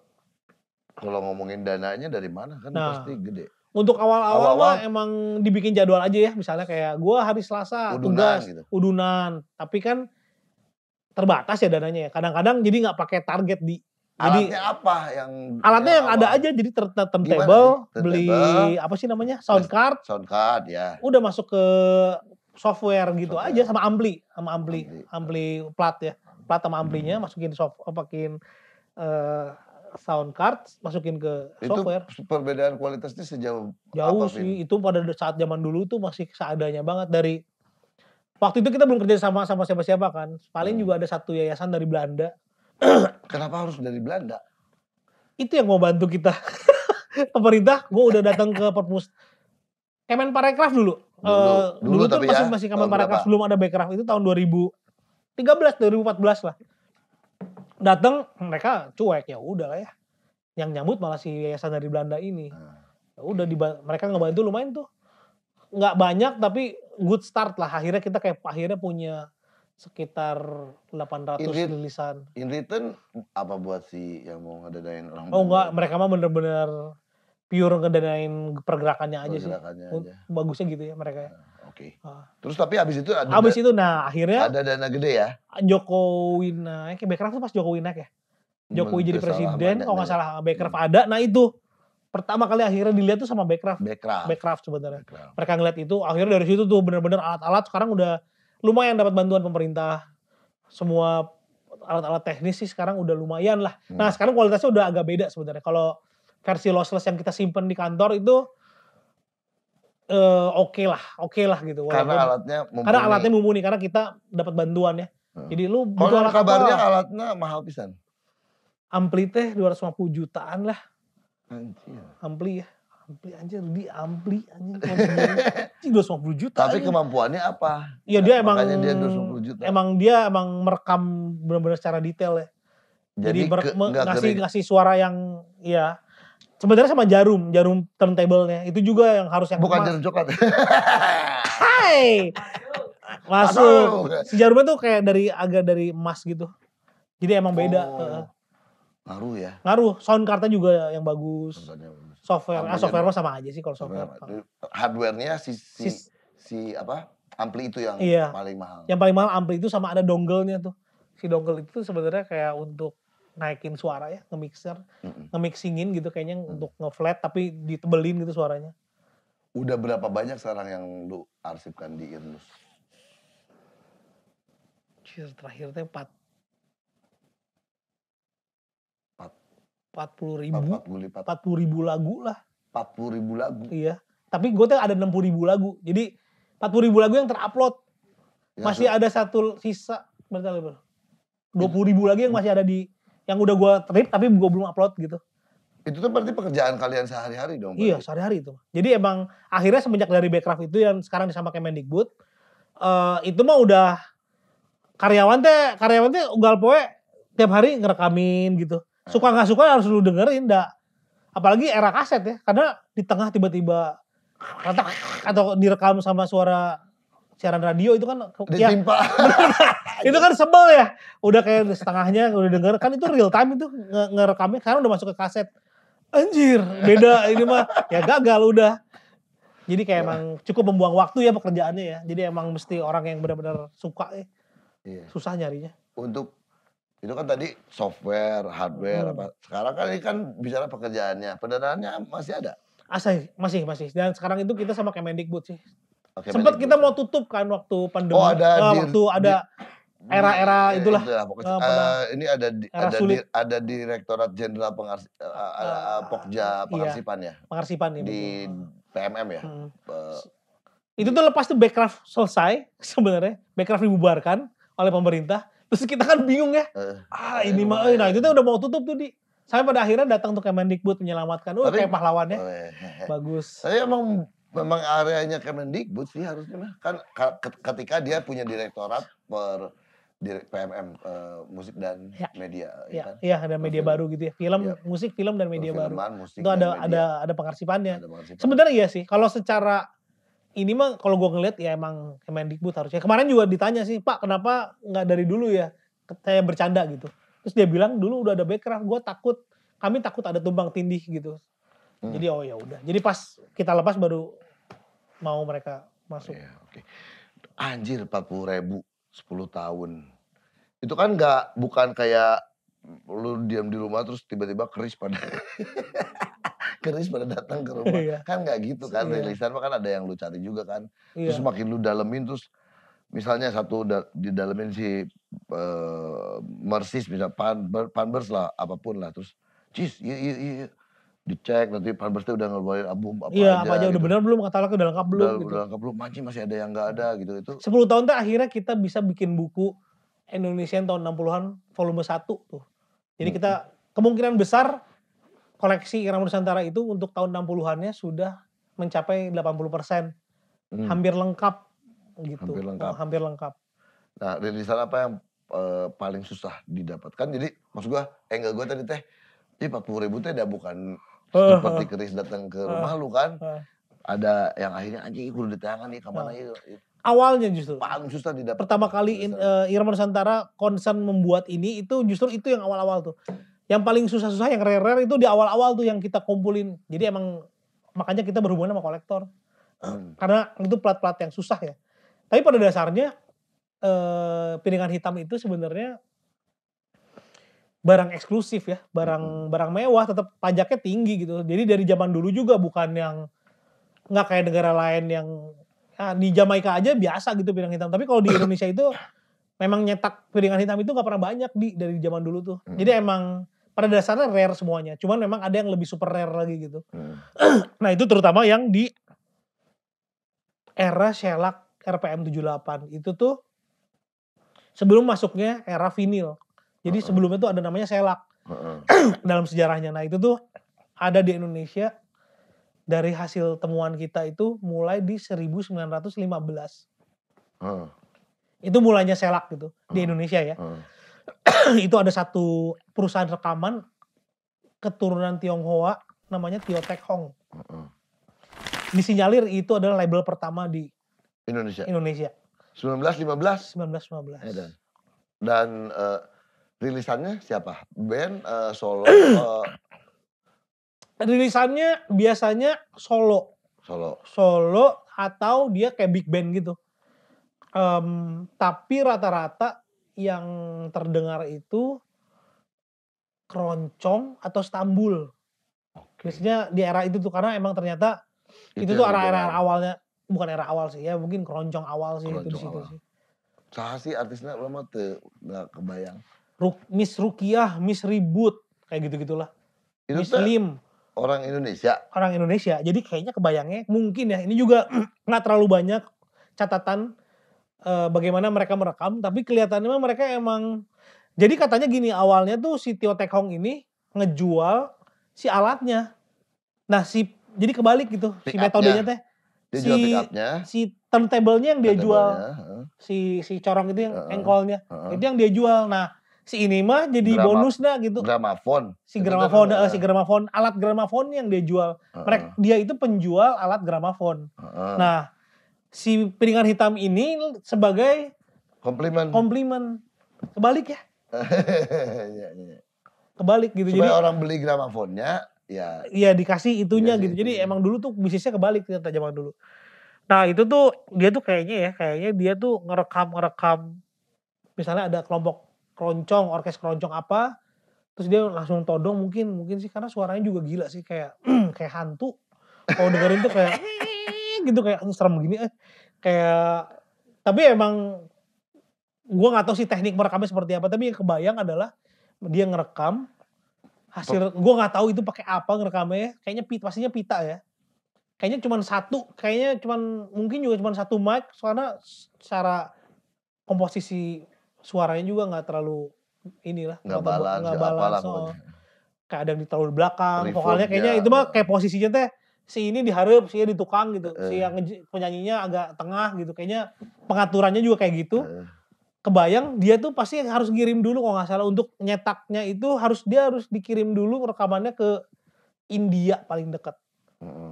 kalau ngomongin dananya dari mana kan nah, pasti gede. Untuk awal-awal mah emang dibikin jadwal aja ya, misalnya kayak gue hari Selasa udunan, tugas gitu. udunan, tapi kan terbatas ya dananya ya. Kadang-kadang jadi nggak pakai target di Alatnya apa yang alatnya yang, yang ada aja jadi turntable, beli apa sih namanya sound card, sound card ya. Udah masuk ke software gitu software. aja sama ampli, sama ampli, ampli, ya. plat ya, plat sama amplinya hmm. masukin soft, eh, pakein uh, sound card, masukin ke software. Itu perbedaan kualitasnya sejauh jauh apa, sih. Itu pada saat zaman dulu tuh masih seadanya banget dari waktu itu kita belum kerja sama sama siapa-siapa kan. Paling hmm. juga ada satu yayasan dari Belanda Kenapa harus dari Belanda? Itu yang mau bantu kita. Pemerintah, gue udah datang ke perpus Kemen Parekraf dulu. Dulu, uh, dulu, dulu tuh masih, ya, masih Kemen Parekraf belum ada Bekraf itu tahun 2013 2014 lah. Datang mereka cuek ya udah lah ya. Yang nyambut malah si yayasan dari Belanda ini. Ah. Ya udah mereka ngebantu lumayan tuh. Nggak banyak tapi good start lah. Akhirnya kita kayak akhirnya punya sekitar 800 in return, rilisan. In return apa buat si yang mau ngedanain orang Oh enggak, mereka mah bener-bener pure ngedanain pergerakannya aja pergerakannya sih. Aja. Bagusnya gitu ya mereka ya. Ah, oke. Okay. Ah. Terus tapi abis itu ada Habis itu nah akhirnya ada dana gede ya. Jokowi naik, Bekraf tuh pas Jokowi naik ya. Jokowi jadi presiden, kalau nggak salah Bekraf hmm. ada. Nah itu pertama kali akhirnya dilihat tuh sama Bekraf. Bekraf. Bekraf sebenarnya. Mereka ngeliat itu, akhirnya dari situ tuh bener-bener alat-alat sekarang udah lumayan dapat bantuan pemerintah semua alat-alat teknis sih sekarang udah lumayan lah. Hmm. Nah sekarang kualitasnya udah agak beda sebenarnya. Kalau versi lossless yang kita simpen di kantor itu uh, oke okay lah, oke okay lah gitu. Walaupun, karena alatnya mumpuni. Karena alatnya mumpuni karena kita dapat bantuan ya. Hmm. Jadi lu butuh alat kabarnya apa? alatnya mahal pisan. Ampli teh 250 jutaan lah. Anjir. Ampli ya ampli anjir di ampli anjir 250 juta tapi anjir. kemampuannya apa iya dia emang dia 250 juta emang dia emang merekam benar-benar secara detail ya jadi, jadi ke, ngasih ngasih suara yang ya sebenarnya sama jarum jarum turntable-nya itu juga yang harus yang bukan jarum coklat hai masuk si jarumnya tuh kayak dari agak dari emas gitu jadi emang beda oh. Uh. Ngaruh ya? Ngaruh. Sound kartnya juga yang bagus software ah, software mah sama aja sih kalau software. hardwarenya si, si si, si apa? Ampli itu yang iya. paling mahal. Yang paling mahal ampli itu sama ada dongle-nya tuh. Si dongle itu sebenarnya kayak untuk naikin suara ya, nge-mixer, mm -mm. nge-mixingin gitu kayaknya mm. untuk nge-flat tapi ditebelin gitu suaranya. Udah berapa banyak sekarang yang lu arsipkan di Irnus? terakhirnya terakhir teh empat puluh ribu. empat puluh ribu lagu lah. empat puluh ribu lagu. Iya. Tapi gue tuh ada enam puluh ribu lagu. Jadi empat puluh ribu lagu yang terupload. Ya, masih so. ada satu sisa berarti dua puluh ribu lagi yang masih ada di yang udah gue trip tapi gue belum upload gitu. Itu tuh berarti pekerjaan kalian sehari-hari dong? Iya, berarti. Iya sehari-hari itu. Jadi emang akhirnya semenjak dari Backcraft itu yang sekarang disama Kemendikbud. Uh, eh, itu mah udah karyawan teh karyawan teh ugal poe tiap hari ngerekamin gitu Suka nggak suka harus lu dengerin, dah. Apalagi era kaset ya, karena di tengah tiba-tiba atau direkam sama suara siaran radio itu kan ya. Ditimpa. ya, itu kan sebel ya udah kayak setengahnya udah denger kan itu real time itu nge ngerekamnya karena udah masuk ke kaset anjir beda ini mah ya gagal udah jadi kayak iya. emang cukup membuang waktu ya pekerjaannya ya jadi emang mesti orang yang benar-benar suka ya. Iya. susah nyarinya untuk itu kan tadi software, hardware, hmm. apa. Sekarang kan ini kan bicara pekerjaannya, pendanaannya masih ada. Asai, masih, masih. Dan sekarang itu kita sama Kemendikbud sih. Okay, oh, Sempat kita mau tutup kan waktu pandemi. Oh ada. Uh, eh, dir, waktu ada era-era ya, itulah. itulah uh, uh, ini ada di, ada, di, ada direktorat jenderal pengars, uh, uh, Pokja iya. pengarsipan iya, ya. Pengarsipan ini. Di PMM ya. Hmm. Uh, itu tuh lepas tuh backcraft selesai sebenarnya, backcraft dibubarkan oleh pemerintah Terus kita kan bingung ya. Uh, ah ini mah, eh, nah itu tuh udah mau tutup tuh di. Saya pada akhirnya datang tuh Kemendikbud menyelamatkan. Oh kayak pahlawannya. Oh, Bagus. Saya emang memang areanya Kemendikbud sih harusnya kan ketika dia punya direktorat per PMM uh, eh, musik dan ya. media ya, ya kan? ya ada media baru gitu ya film ya. musik film dan media baru musik itu ada ada ada pengarsipannya, ada pengarsipan. sebenarnya iya sih kalau secara ini mah kalau gue ngeliat ya emang Kemendikbud harusnya. Kemarin juga ditanya sih, Pak kenapa nggak dari dulu ya? Saya bercanda gitu. Terus dia bilang dulu udah ada backcraft, gue takut, kami takut ada tumbang tindih gitu. Hmm. Jadi oh ya udah. Jadi pas kita lepas baru mau mereka masuk. Ya, okay. Anjir 40 ribu 10 tahun. Itu kan nggak bukan kayak lu diam di rumah terus tiba-tiba keris pada keris pada datang ke rumah. Iya. Kan nggak gitu kan iya. rilisan kan ada yang lu cari juga kan. Iya. Terus makin lu dalemin terus misalnya satu da, di dalemin si uh, Mersis pan Panbers lah apapun lah terus cis iya iya iya, iya. dicek nanti Panbers udah ngeluarin album apa iya, aja. apa aja gitu. udah benar belum kata udah lengkap belum udah, gitu. Udah lengkap belum masih masih ada yang nggak ada gitu itu. 10 tahun tuh akhirnya kita bisa bikin buku Indonesia yang tahun 60-an volume 1 tuh. Jadi hmm. kita kemungkinan besar koleksi Irama Nusantara itu untuk tahun 60-annya sudah mencapai 80 persen. Hmm. Hampir lengkap gitu. Hampir lengkap. Oh, hampir lengkap. Nah, rilisan apa yang e, paling susah didapatkan? Jadi maksud gua angle eh, gua tadi teh, ya 40 ribu teh bukan uh, eh. seperti keris datang ke rumah lu kan. ada yang akhirnya anjing ikut tangan nih kemana ya. Gitu. Awalnya justru. Paling susah didapat. Pertama kali in, Nusantara concern membuat ini itu justru itu yang awal-awal tuh yang paling susah-susah yang rare-rare itu di awal-awal tuh yang kita kumpulin. Jadi emang makanya kita berhubungan sama kolektor. Hmm. Karena itu plat-plat yang susah ya. Tapi pada dasarnya eh, piringan hitam itu sebenarnya barang eksklusif ya, barang hmm. barang mewah tetap pajaknya tinggi gitu. Jadi dari zaman dulu juga bukan yang nggak kayak negara lain yang ya, di Jamaika aja biasa gitu piringan hitam. Tapi kalau di Indonesia itu memang nyetak piringan hitam itu nggak pernah banyak di dari zaman dulu tuh. Hmm. Jadi emang pada dasarnya rare semuanya. Cuman memang ada yang lebih super rare lagi gitu. Hmm. nah itu terutama yang di era Shellac RPM 78. Itu tuh sebelum masuknya era vinil. Jadi uh -uh. sebelumnya tuh ada namanya Shellac. Hmm. dalam sejarahnya. Nah itu tuh ada di Indonesia dari hasil temuan kita itu mulai di 1915. Uh. Hmm. Itu mulainya Shellac gitu uh. di Indonesia ya. Uh itu ada satu perusahaan rekaman keturunan Tionghoa namanya Tiotek Hong. di sinyalir itu adalah label pertama di Indonesia. Indonesia. 1915. 1915. Ya, dan dan uh, eh, rilisannya siapa? Band uh, eh, solo. uh... Rilisannya biasanya solo. Solo. Solo atau dia kayak big band gitu. Um, tapi rata-rata yang terdengar itu keroncong atau Stambul. Okay. Biasanya di era itu tuh karena emang ternyata itu, itu tuh era-era awalnya bukan era awal sih ya mungkin keroncong awal sih keroncong itu di situ sih. Saha sih artisnya lama tuh nggak kebayang. Ruk, Miss Rukiah, Miss Ribut kayak gitu gitulah. Itu Miss Lim. Orang Indonesia. Orang Indonesia. Jadi kayaknya kebayangnya mungkin ya ini juga nggak terlalu banyak catatan uh, bagaimana mereka merekam tapi kelihatannya mereka emang jadi katanya gini awalnya tuh si Tio Tek Hong ini ngejual si alatnya. Nah si jadi kebalik gitu si metodenya teh. Dia si, Si turntable-nya yang dia jual. Huh. Si si corong itu yang uh, engkolnya. Uh, uh. Itu yang dia jual. Nah si ini mah jadi Grama, bonus dah gitu. Gramafon. Si gramafon, uh, si gramafon, alat gramafon yang dia jual. Uh, Mereka dia itu penjual alat gramafon. Uh, uh. Nah si piringan hitam ini sebagai komplimen. Komplimen. Kebalik ya? Iya, iya. Kebalik gitu. Supaya Jadi orang beli gramafonnya ya. Iya dikasih itunya dikasih gitu. Jadi emang dulu tuh bisnisnya kebalik ternyata zaman dulu. Nah itu tuh dia tuh kayaknya ya kayaknya dia tuh ngerekam ngerekam misalnya ada kelompok keroncong orkes keroncong apa terus dia langsung todong mungkin mungkin sih karena suaranya juga gila sih kayak kayak hantu kalau dengerin tuh kayak gitu kayak serem begini eh kayak tapi emang gue nggak tahu sih teknik merekamnya seperti apa tapi yang kebayang adalah dia ngerekam hasil gue nggak tahu itu pakai apa ngerekamnya kayaknya pit pastinya pita ya kayaknya cuma satu kayaknya cuma mungkin juga cuma satu mic soalnya secara komposisi suaranya juga nggak terlalu inilah nggak balance nggak balance so, oh. kayak ada yang di terlalu belakang Reform, vokalnya kayaknya ya. itu mah kayak posisinya teh si ini diharap si ini di tukang gitu si yang penyanyinya agak tengah gitu kayaknya pengaturannya juga kayak gitu kebayang dia tuh pasti harus ngirim dulu kalau nggak salah untuk nyetaknya itu harus dia harus dikirim dulu rekamannya ke India paling dekat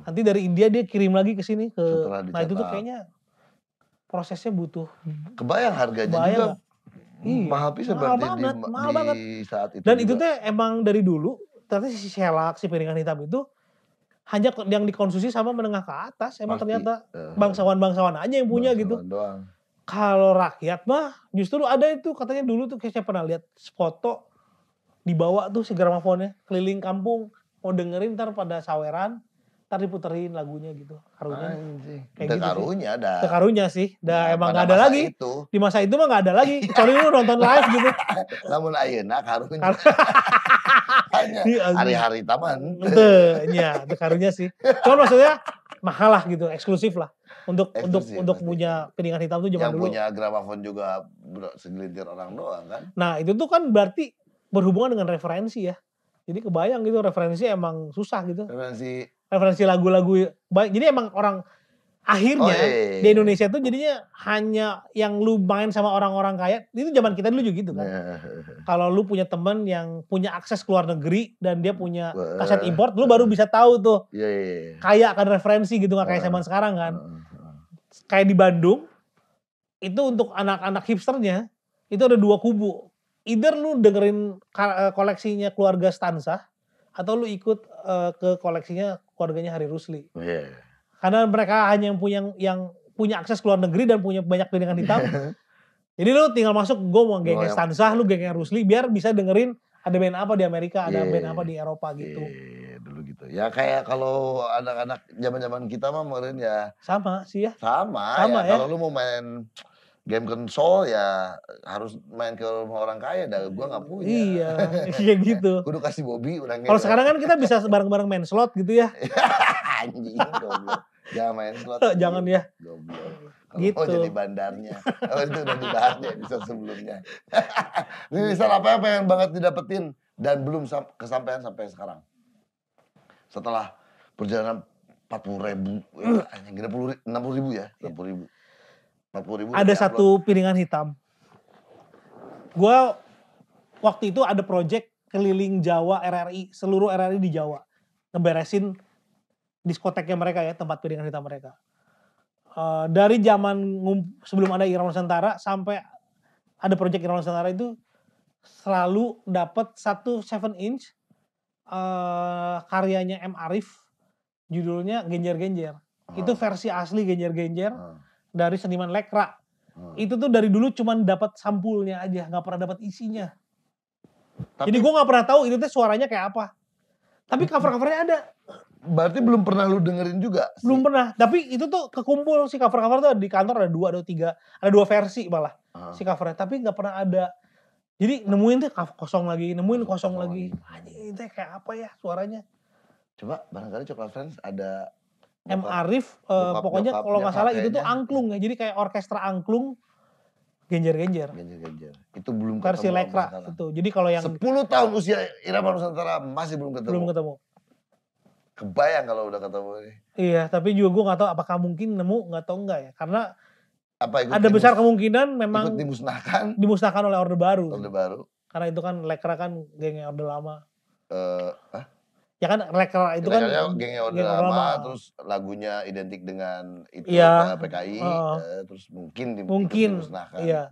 nanti dari India dia kirim lagi ke sini ke nah itu tuh kayaknya prosesnya butuh kebayang harganya kebayang juga iya. mahal bisa mahal banget, di, mahal di banget. saat itu dan juga. itu tuh emang dari dulu ternyata si selak si piringan hitam itu hanya yang dikonsumsi sama menengah ke atas. Emang Pasti. ternyata eh. bangsawan-bangsawan aja yang punya gitu. Kalau rakyat mah justru ada itu katanya dulu tuh saya pernah lihat foto dibawa tuh si gramofonnya keliling kampung mau dengerin ntar pada saweran ntar diputerin lagunya gitu karunya kayak gitu karunya sih. karunya sih dah ya, emang nggak ada lagi itu. di masa itu mah nggak ada lagi kecuali lu nonton live gitu namun nak karunya Iya, hari-hari taman. Iya, karunya sih. Cuma maksudnya mahal lah gitu, eksklusif lah. Untuk eksklusif, untuk pasti. untuk punya piringan hitam tuh zaman Yang dulu. Yang punya gramafon juga segelintir orang doang kan. Nah, itu tuh kan berarti berhubungan dengan referensi ya. Jadi kebayang gitu referensi emang susah gitu. Referensi referensi lagu-lagu baik. Jadi emang orang akhirnya oh, iya, iya. iya di iya. Indonesia tuh jadinya hanya yang lu main sama orang-orang kaya itu zaman kita dulu juga gitu kan yeah. kalau lu punya temen yang punya akses ke luar negeri dan dia punya kaset import lu baru bisa tahu tuh yeah, yeah, yeah. Iya. kaya akan referensi gitu nggak kayak zaman sekarang kan kayak di Bandung itu untuk anak-anak hipsternya itu ada dua kubu either lu dengerin eh, koleksinya keluarga Stanza atau lu ikut uh, ke koleksinya keluarganya Hari Rusli yeah oh, karena mereka hanya yang punya yang punya akses ke luar negeri dan punya banyak pilihan hitam. Jadi lu tinggal masuk, gue mau gengnya Stansah, lu gengnya Rusli, biar bisa dengerin ada band apa di Amerika, ada yeah, band apa di Eropa gitu. Yeah, dulu gitu. Ya kayak kalau anak-anak zaman-zaman kita mah kemarin ya. Sama sih ya. Sama, ya. sama ya. ya. Kalau lu mau main game konsol ya harus main ke rumah orang kaya dah gua nggak punya iya kayak gitu kudu kasih Bobby orang kalau sekarang kan kita bisa bareng-bareng main slot gitu ya anjing goblok. Jangan main slot. Jangan ya. Goblok. Gitu. Oh jadi bandarnya. Oh itu udah dibahas ya bisa sebelumnya. Ini misal iya. apa yang pengen banget didapetin dan belum kesampaian sampai sekarang. Setelah perjalanan 40 ribu, enam 60 ribu ya, 60 iya. ribu. 40 ribu. Ada satu upload. piringan hitam. Gue waktu itu ada project keliling Jawa RRI, seluruh RRI di Jawa. Ngeberesin diskoteknya mereka ya, tempat piringan hitam mereka. Uh, dari zaman sebelum ada Irama Sentara sampai ada proyek Irama Sentara itu selalu dapat satu seven inch uh, karyanya M Arif judulnya Genjer-genjer. Hmm. Itu versi asli Genjer-genjer hmm. dari seniman Lekra. Hmm. Itu tuh dari dulu cuma dapat sampulnya aja, nggak pernah dapat isinya. Tapi, Jadi gue nggak pernah tahu itu tuh suaranya kayak apa. Tapi cover-covernya ada. Berarti belum pernah lu dengerin juga? Sih. Belum pernah. Tapi itu tuh kekumpul si cover-cover tuh di kantor ada dua, atau tiga, ada dua versi malah uh. si covernya. Tapi nggak pernah ada. Jadi nemuin tuh kosong lagi, nemuin kosong, kosong lagi. Anjing itu kayak apa ya suaranya? Coba barangkali Coklat Friends ada M Arif uh, pokoknya kalau nggak salah itu tuh angklung ya. Jadi kayak orkestra angklung genjer-genjer. Genjer-genjer. Itu belum versi Lekra itu. Jadi kalau yang 10 tahun usia Irama Nusantara masih belum ketemu. Belum ketemu kebayang kalau udah ketemu ini. Iya, tapi juga gue gak tahu apakah mungkin nemu nggak tahu enggak ya. Karena apa ikut ada besar kemungkinan memang ikut dimusnahkan dimusnahkan oleh orde baru. Orde baru. Karena itu kan lekra kan gengnya orde lama. Eh, uh, Ya kan lekra itu kan gengnya orde, geng orde lama, lama, terus lagunya identik dengan itu ya, PKI, uh, terus mungkin, mungkin dimusnahkan. Iya.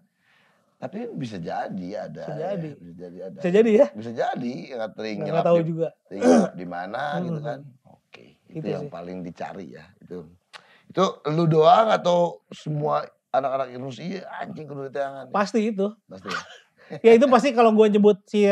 Tapi ya, bisa jadi ada. Bisa jadi. Ya. Bisa jadi ada. Bisa jadi ya. Bisa jadi teringat. Nggak tahu di, juga. Di mana hmm. gitu kan. Oke. Okay. Itu, itu yang sih. paling dicari ya. Itu itu lu doang atau semua anak-anak Irus iya anjing kudu ditangan Pasti itu. Pasti ya. ya itu pasti kalau gue nyebut si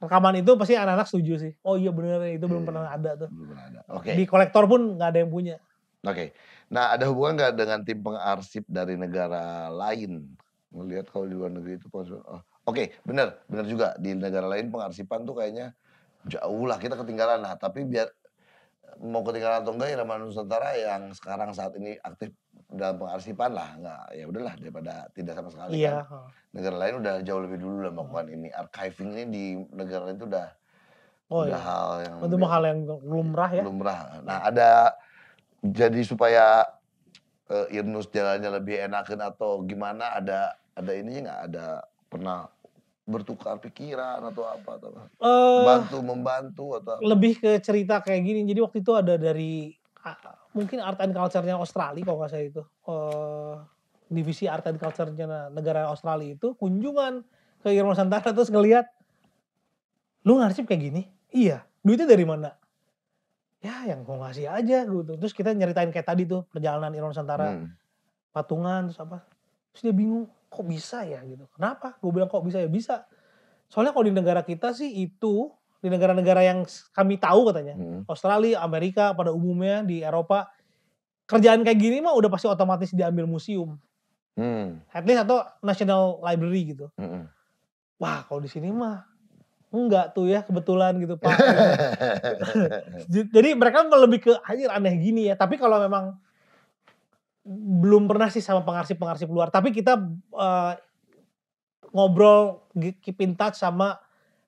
rekaman itu pasti anak-anak setuju sih. Oh iya bener itu belum iya, pernah ada tuh. Belum pernah ada. Oke. Okay. Di kolektor pun nggak ada yang punya. Oke. Okay. Nah, ada hubungan nggak dengan tim pengarsip dari negara lain Melihat kalau di luar negeri itu pengarsipan. Oh. Ah, oke, okay, benar, benar juga di negara lain pengarsipan tuh kayaknya jauh lah kita ketinggalan lah. Tapi biar mau ketinggalan atau enggak ya Nusantara yang sekarang saat ini aktif dalam pengarsipan lah nggak ya udahlah daripada tidak sama sekali iya. kan negara lain udah jauh lebih dulu lah melakukan hmm. ini archiving ini di negara lain itu udah oh, udah iya. hal yang itu lebih, hal yang lumrah ya lumrah nah ada jadi supaya uh, Irnus jalannya lebih enakan atau gimana ada ada ininya nggak ada pernah bertukar pikiran atau apa atau uh, bantu membantu atau lebih ke cerita kayak gini jadi waktu itu ada dari mungkin art and culture-nya Australia kalau nggak saya itu uh, divisi art and culture-nya negara Australia itu kunjungan ke Irma Santara terus ngeliat lu ngarsip kayak gini iya duitnya dari mana ya yang gue ngasih aja gitu terus kita nyeritain kayak tadi tuh perjalanan Irma Santara hmm. patungan terus apa terus dia bingung kok bisa ya gitu kenapa gue bilang kok bisa ya bisa soalnya kalau di negara kita sih itu di negara-negara yang kami tahu katanya hmm. Australia Amerika pada umumnya di Eropa kerjaan kayak gini mah udah pasti otomatis diambil museum hmm. at least atau National Library gitu hmm. wah kalau di sini mah enggak tuh ya kebetulan gitu pak jadi mereka lebih ke akhir aneh gini ya tapi kalau memang belum pernah sih sama pengarsip-pengarsip luar, tapi kita uh, ngobrol keep in touch sama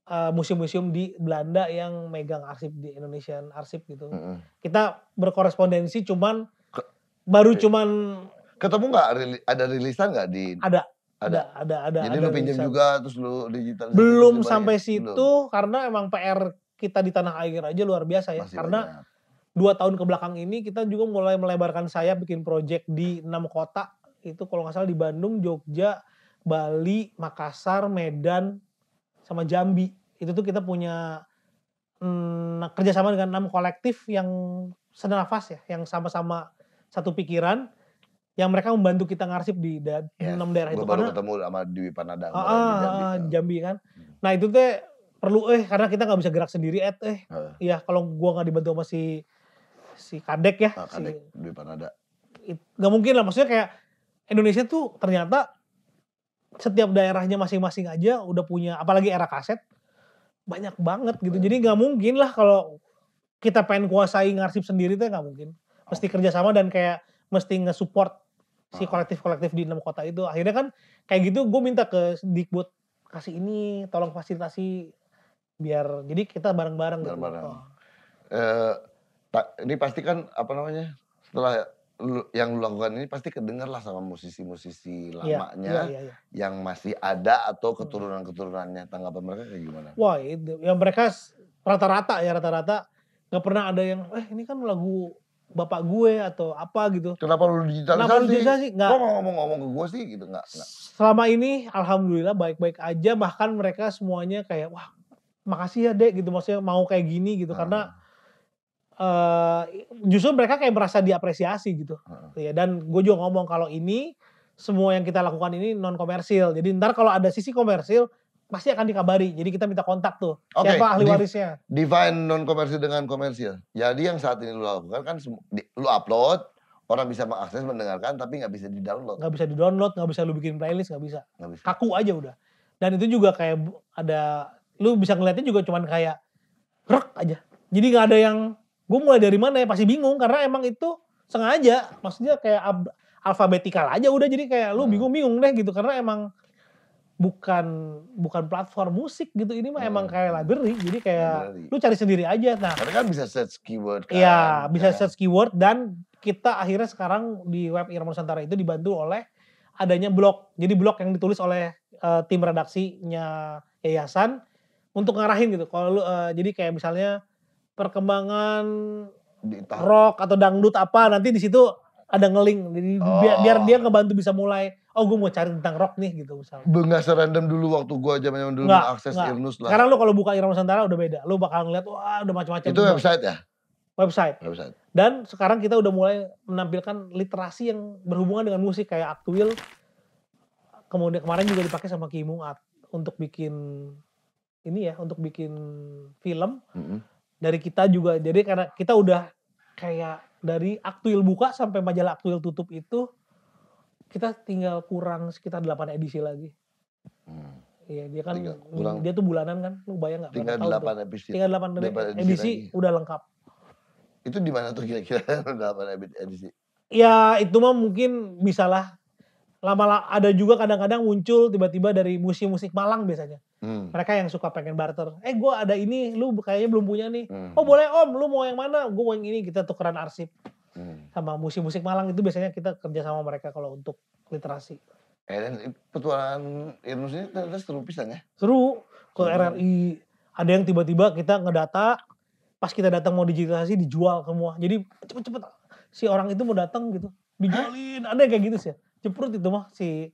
uh, museum-museum di Belanda yang megang arsip di Indonesian Arsip gitu. Mm -hmm. Kita berkorespondensi cuman Ke, baru cuman ketemu nggak ada rilisan nggak di ada ada ada ada. Jadi ada lu pinjam juga terus lu digital. Belum sampai situ belum. karena emang PR kita di tanah air aja luar biasa ya Masih karena banyak dua tahun ke belakang ini kita juga mulai melebarkan saya bikin project di enam kota itu kalau nggak salah di Bandung, Jogja, Bali, Makassar, Medan, sama Jambi. Itu tuh kita punya hmm, nah, kerjasama dengan enam kolektif yang senafas ya, yang sama-sama satu pikiran, yang mereka membantu kita ngarsip di da yes, enam daerah itu. Baru karena, ketemu sama Dewi Panada ah, di Jambi, kan. Jambi kan. Hmm. Nah itu tuh perlu eh karena kita nggak bisa gerak sendiri eh, eh. Uh. ya kalau gua nggak dibantu sama si si Kadek ya. Ah, Kadek, si, Dwi Panada. gak mungkin lah, maksudnya kayak Indonesia tuh ternyata setiap daerahnya masing-masing aja udah punya, apalagi era kaset, banyak banget gitu. Iya. Jadi gak mungkin lah kalau kita pengen kuasai ngarsip sendiri tuh gak mungkin. Mesti ah. kerjasama dan kayak mesti nge-support si ah. kolektif-kolektif di enam kota itu akhirnya kan kayak gitu gue minta ke Dikbud kasih ini tolong fasilitasi biar jadi kita bareng-bareng gitu. bareng Bareng. Oh. Uh, Pak, ini pasti kan apa namanya? Setelah yang lu lakukan ini pasti kedengarlah sama musisi-musisi iya, lamanya yeah, yeah, yeah. yang masih ada atau hmm. keturunan-keturunannya tanggapan mereka kayak gimana? Wah, itu yang mereka rata-rata ya rata-rata nggak pernah ada yang eh ini kan lagu bapak gue atau apa gitu. Kenapa lu digitalisasi? Kenapa lu Enggak. Kok ngomong-ngomong ke gue sih gitu enggak, enggak. Selama ini alhamdulillah baik-baik aja bahkan mereka semuanya kayak wah makasih ya Dek gitu maksudnya mau kayak gini gitu hmm. karena uh, justru mereka kayak merasa diapresiasi gitu. Hmm. Ya, dan gue juga ngomong kalau ini semua yang kita lakukan ini non komersil. Jadi ntar kalau ada sisi komersil pasti akan dikabari. Jadi kita minta kontak tuh okay. siapa ahli warisnya. Define non komersil dengan komersil. Jadi yang saat ini lu lakukan kan lu upload, orang bisa mengakses mendengarkan tapi nggak bisa di download. Nggak bisa di download, nggak bisa lu bikin playlist, nggak bisa. Gak bisa. Kaku aja udah. Dan itu juga kayak ada, lu bisa ngeliatnya juga cuman kayak rek aja. Jadi nggak ada yang gue mulai dari mana ya pasti bingung karena emang itu sengaja maksudnya kayak ab, alfabetikal aja udah jadi kayak lu hmm. bingung-bingung deh gitu karena emang bukan bukan platform musik gitu ini mah emang hmm. kayak library jadi kayak library. lu cari sendiri aja nah karena kan bisa search keyword kan iya bisa kan. search keyword dan kita akhirnya sekarang di web Irma Nusantara itu dibantu oleh adanya blog jadi blog yang ditulis oleh uh, tim redaksinya yayasan untuk ngarahin gitu kalau uh, jadi kayak misalnya perkembangan Dita. rock atau dangdut apa nanti di situ ada ngeling jadi oh. biar, biar oh. dia ngebantu bisa mulai oh gue mau cari tentang rock nih gitu misalnya nggak serandom dulu waktu gue zaman zaman dulu nggak, akses nggak. Irnus lah sekarang lo kalau buka Irama Nusantara udah beda lo bakal ngeliat wah udah macam-macam itu juga. website ya website website dan sekarang kita udah mulai menampilkan literasi yang berhubungan dengan musik kayak aktuil kemudian kemarin juga dipakai sama Kimung At untuk bikin ini ya untuk bikin film mm -hmm dari kita juga jadi karena kita udah kayak dari aktuil buka sampai majalah aktuil tutup itu kita tinggal kurang sekitar 8 edisi lagi hmm. Iya, dia kan dia tuh bulanan kan lu bayang nggak tinggal delapan edisi tinggal 8, 8 edisi, edisi udah lengkap itu di mana tuh kira-kira 8 edisi ya itu mah mungkin bisalah lama-lama ada juga kadang-kadang muncul tiba-tiba dari musik-musik Malang biasanya. Hmm. Mereka yang suka pengen barter. Eh gue ada ini, lu kayaknya belum punya nih. Hmm. Oh boleh om, lu mau yang mana? Gue mau yang ini, kita tukeran arsip. Hmm. Sama musik-musik Malang itu biasanya kita kerja sama mereka kalau untuk literasi. Eh dan petualangan Irnus ini terus seru pisan ya? Seru. Ke RRI ada yang tiba-tiba kita ngedata, pas kita datang mau digitalisasi dijual semua. Jadi cepet-cepet si orang itu mau datang gitu. Dijualin, ada yang kayak gitu sih ya? Ceprut itu mah si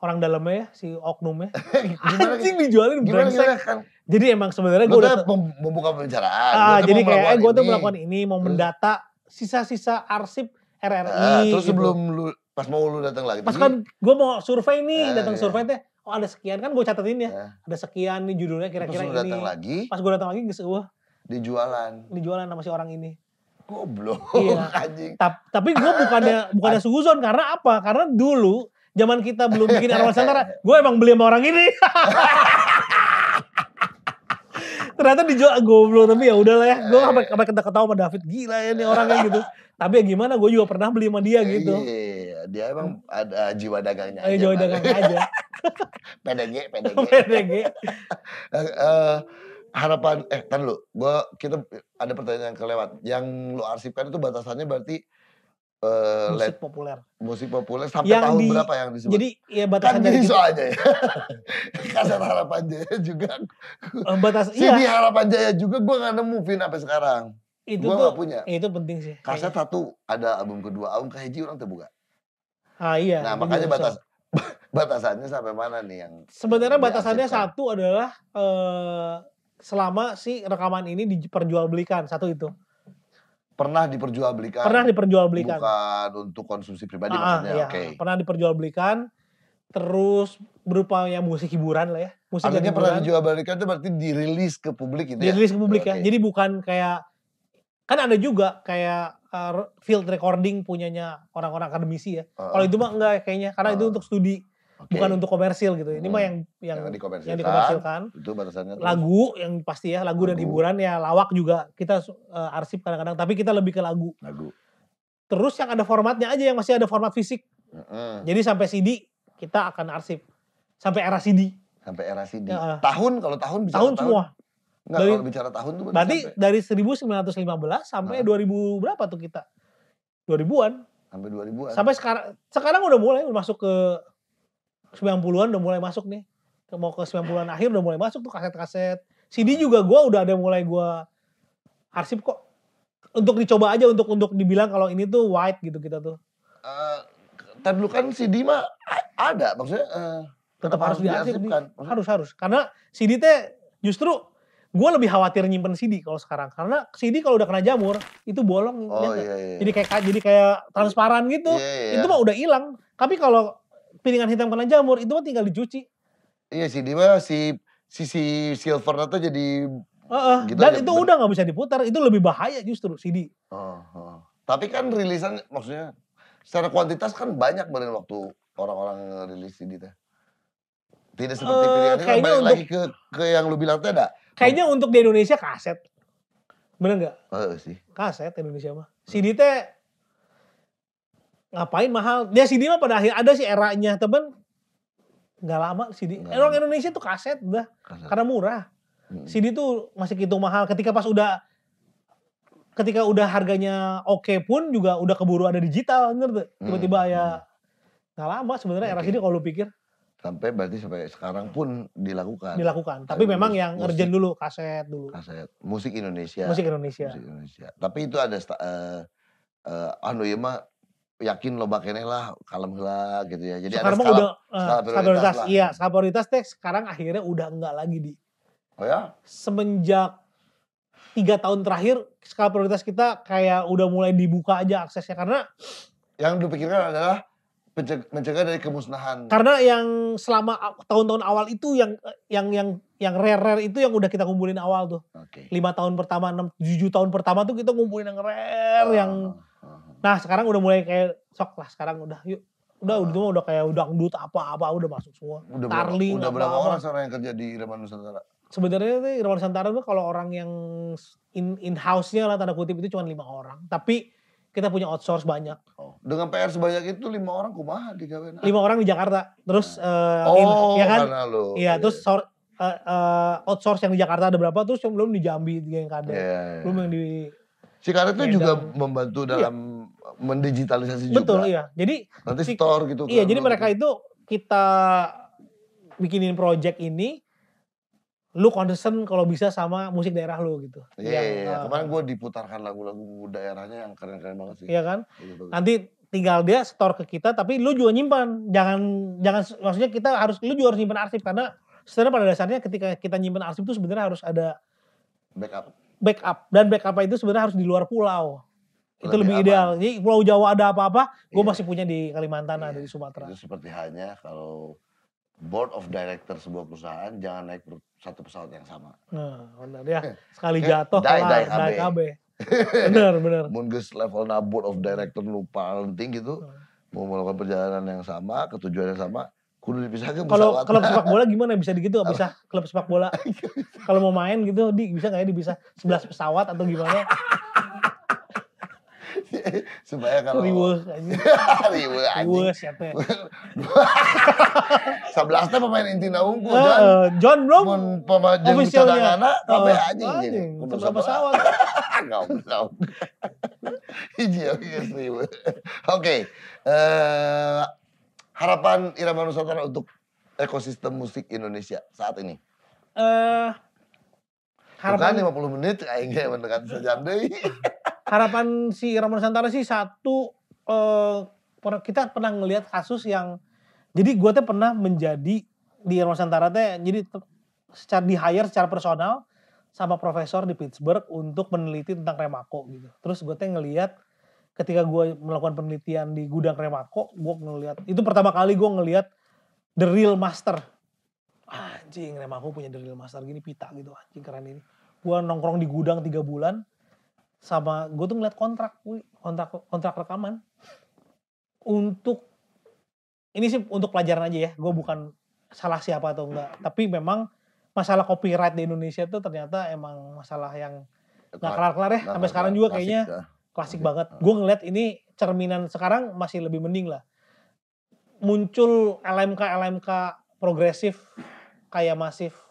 orang dalamnya ya, si oknumnya. gimana, Anjing dijualin gimana, brengsek. Kan? Jadi emang sebenarnya gue udah... membuka pembicaraan. Ah, jadi kayak eh, gue tuh melakukan ini, mau mendata sisa-sisa arsip RRI. Uh, ah, terus gitu. sebelum lu, pas mau lu datang lagi. Pas kan gue mau survei nih, uh, datang iya. survei teh. Oh ada sekian, kan gue catatin ya. Uh, Ada sekian nih judulnya kira-kira ini. Terus gue datang lagi. Pas gue datang lagi, gue Dijualan. Dijualan sama si orang ini. Goblok iya. Ta tapi gue bukannya bukannya suzon karena apa? Karena dulu zaman kita belum bikin Arwah sementara, gue emang beli sama orang ini. Ternyata dijual goblok tapi ya udahlah ya. Gue sampai sampai ketawa sama David gila ya nih orangnya gitu. Tapi ya gimana gue juga pernah beli sama dia gitu. Iya, dia emang ada jiwa dagangnya eh, aja. Jiwa dagangnya aja. PDG, PDG. PDG. uh, harapan eh kan lu gua kita ada pertanyaan yang kelewat yang lu arsipkan itu batasannya berarti uh, musik let, populer musik populer sampai yang tahun di, berapa yang disebut jadi ya batasan kan dari soalnya ya Kasar eh, iya. harapan jaya juga um, batas CD iya. harapan jaya juga gue gak nemu Vin sampai sekarang itu gua tuh, gak punya itu penting sih Kasar iya. satu ada album kedua album kahiji orang terbuka ah iya nah makanya batas so batasannya sampai mana nih yang sebenarnya batasannya satu adalah uh, selama si rekaman ini diperjualbelikan satu itu pernah diperjualbelikan pernah diperjualbelikan bukan untuk konsumsi pribadi ah, ah maksudnya iya. oke okay. pernah diperjualbelikan terus berupa yang musik hiburan lah ya musik Artinya hiburan. pernah diperjualbelikan itu berarti dirilis ke publik gitu dirilis ya? ke publik okay. ya jadi bukan kayak kan ada juga kayak uh, field recording punyanya orang-orang akademisi ya uh, kalau itu mah enggak ya kayaknya karena uh, itu untuk studi Okay. Bukan untuk komersil gitu. Ini hmm. mah yang yang yang dikomersilkan. Yang dikomersilkan. Itu batasannya. Terus. Lagu yang pasti ya, lagu, lagu. dan hiburan ya, lawak juga kita uh, arsip kadang-kadang, tapi kita lebih ke lagu. Lagu. Terus yang ada formatnya aja yang masih ada format fisik. Uh Jadi sampai CD kita akan arsip. Sampai era CD. Sampai era CD. Ya, -uh. Tahun kalau tahun bisa tahun, tahun semua. Enggak, dari, kalau bicara tahun tuh berarti dari 1915 sampai nah. 2000 berapa tuh kita? 2000-an. Sampai 2000-an. Sampai sekarang sekarang udah mulai masuk ke 90-an udah mulai masuk nih. Ke, Mau ke 90-an akhir udah mulai masuk tuh kaset-kaset. CD juga gue udah ada mulai gue arsip kok. Untuk dicoba aja untuk untuk dibilang kalau ini tuh white gitu kita tuh. Uh, eh, tapi dulu kan CD mah ada maksudnya uh, eh, tetap harus diarsip kan. Harus harus karena CD teh justru gue lebih khawatir nyimpen CD kalau sekarang karena CD kalau udah kena jamur itu bolong oh, ya iya, iya. jadi kayak jadi kayak transparan gitu iya, iya. iya. itu mah udah hilang tapi kalau piringan hitam kena jamur itu mah tinggal dicuci. Iya sih, dia mah si si silver itu jadi Uh, uh, gitu dan aja. itu udah nggak bisa diputar, itu lebih bahaya justru CD. Uh, uh. Tapi kan rilisan maksudnya secara kuantitas kan banyak banget waktu orang-orang rilis CD teh. Tidak seperti uh, eh, pilihan kan balik untuk, lagi ke ke yang lu bilang tadi. Kayaknya untuk di Indonesia kaset. Bener nggak? Uh, sih. Kaset Indonesia mah. CD teh ngapain mahal dia ya, CD mah pada akhir ada sih eranya temen nggak lama CD gak eh, orang Indonesia tuh kaset udah kaset. karena murah hmm. CD tuh masih gitu mahal ketika pas udah ketika udah harganya oke okay pun juga udah keburu ada digital bener tuh tiba-tiba hmm. ya nggak lama sebenarnya era cd kalau lu pikir sampai berarti sampai sekarang pun dilakukan dilakukan tapi, tapi memang yang ngerjain urgent dulu kaset dulu kaset musik Indonesia musik Indonesia musik Indonesia tapi itu ada uh, uh, anu ya mah yakin lo bakene lah kalem lah gitu ya. Jadi sekarang ada skala, udah, eh, skala prioritas, prioritas lah. Iya, skala prioritas teh sekarang akhirnya udah enggak lagi di. Oh ya? Semenjak tiga tahun terakhir skala prioritas kita kayak udah mulai dibuka aja aksesnya karena yang dipikirkan adalah mencegah dari kemusnahan. Karena yang selama tahun-tahun awal itu yang yang yang yang rare-rare itu yang udah kita kumpulin awal tuh. lima Okay. Lima tahun pertama, enam tujuh tahun pertama tuh kita kumpulin yang rare, uh. yang Nah sekarang udah mulai kayak sok lah sekarang udah yuk udah ah. udah uh, udah kayak udah dangdut apa-apa udah masuk semua. Udah Tarling, udah berapa orang sekarang yang kerja di Irman Nusantara? Sebenarnya itu Irman Nusantara tuh kalau orang yang in in house-nya lah tanda kutip itu cuma lima orang. Tapi kita punya outsource banyak. Oh. Dengan PR sebanyak itu lima orang kumaha di Jakarta? Lima orang di Jakarta. Terus uh, oh, in, ya kan? lo. Iya, iya, terus iya. sor, uh, uh, outsource yang di Jakarta ada berapa? Terus yang belum di Jambi yang kader. Yeah. Iya, belum yang di Cikaret itu juga membantu dalam mendigitalisasi juga. Betul iya. Jadi nanti si, store gitu. Iya, kan, jadi oh, mereka gitu. itu kita bikinin project ini lu concern kalau bisa sama musik daerah lu gitu. Iya, yeah, yeah. Uh, kemarin gue diputarkan lagu-lagu daerahnya yang keren-keren banget sih. Iya kan? Gitu, gitu. Nanti tinggal dia store ke kita tapi lu juga nyimpan. Jangan jangan maksudnya kita harus lu juga harus nyimpan arsip karena sebenarnya pada dasarnya ketika kita nyimpan arsip itu sebenarnya harus ada backup. Backup dan backup itu sebenarnya harus di luar pulau itu lebih, lebih ideal. Jadi Pulau Jawa ada apa-apa, gue yeah. masih punya di Kalimantan yeah. ada di iya. Sumatera. Itu seperti hanya kalau board of director sebuah perusahaan jangan naik satu pesawat yang sama. Nah, benar ya. Sekali jatuh naik dai, dai KB. benar, benar. Mungkin level board of director lu paling tinggi gitu. Hmm. Mau melakukan perjalanan yang sama, ketujuan yang sama, kudu dipisahkan Kalau klub sepak bola gimana bisa gitu gak bisa klub sepak bola. Kalau mau main gitu di bisa nggak ya dipisah 11 pesawat atau gimana? supaya kalau ribu riweh riweh siapa sebelasnya pemain inti naungku uh, eh, John John mun pemain jeung anak kabeh anjing untuk apa pesawat goblok hiji geus ribu oke eh, harapan Irama Nusantara untuk ekosistem musik Indonesia saat ini eh uh, harapan 50 menit kayaknya mendekati sejam deh harapan si Ramon Santara sih satu uh, kita pernah ngelihat kasus yang jadi gue tuh pernah menjadi di Ramon Santara teh jadi secara di hire secara personal sama profesor di Pittsburgh untuk meneliti tentang Remako gitu. Terus gue tuh ngelihat ketika gue melakukan penelitian di gudang Remako, gue ngelihat itu pertama kali gue ngelihat the real master. Anjing Remako punya the real master gini pita gitu anjing keren ini. Gue nongkrong di gudang tiga bulan, sama gue tuh ngeliat kontrak kontrak kontrak rekaman untuk ini sih untuk pelajaran aja ya gue bukan salah siapa atau enggak tapi memang masalah copyright di Indonesia tuh ternyata emang masalah yang nggak nah, kelar-kelar ya nah, sampai nah, sekarang juga kayaknya ya. klasik banget gue ngeliat ini cerminan sekarang masih lebih mending lah muncul LMK LMK progresif kayak masif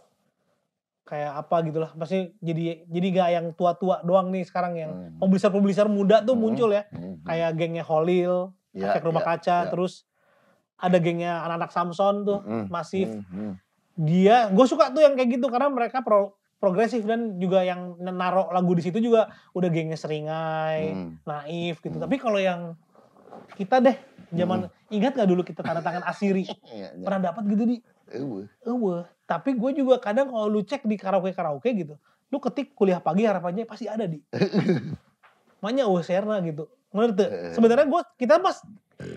kayak apa gitu lah pasti jadi jadi gak yang tua-tua doang nih sekarang yang hmm. publisher-publisher muda tuh hmm. muncul ya hmm. kayak gengnya Holil ya, rumah ya, kaca ya. terus ada gengnya anak-anak Samson tuh hmm. hmm. masif hmm. hmm. dia gue suka tuh yang kayak gitu karena mereka pro progresif dan juga yang naruh lagu di situ juga udah gengnya seringai hmm. naif gitu hmm. tapi kalau yang kita deh zaman hmm. ingat gak dulu kita tanda tangan asiri iya, iya. pernah dapat gitu di Ewe. Ewe. Tapi gue juga kadang kalau lu cek di karaoke-karaoke gitu, lu ketik kuliah pagi harapannya pasti ada di. Makanya ewe serna gitu. Ngerti? Eh. Sebenarnya gue, kita pas,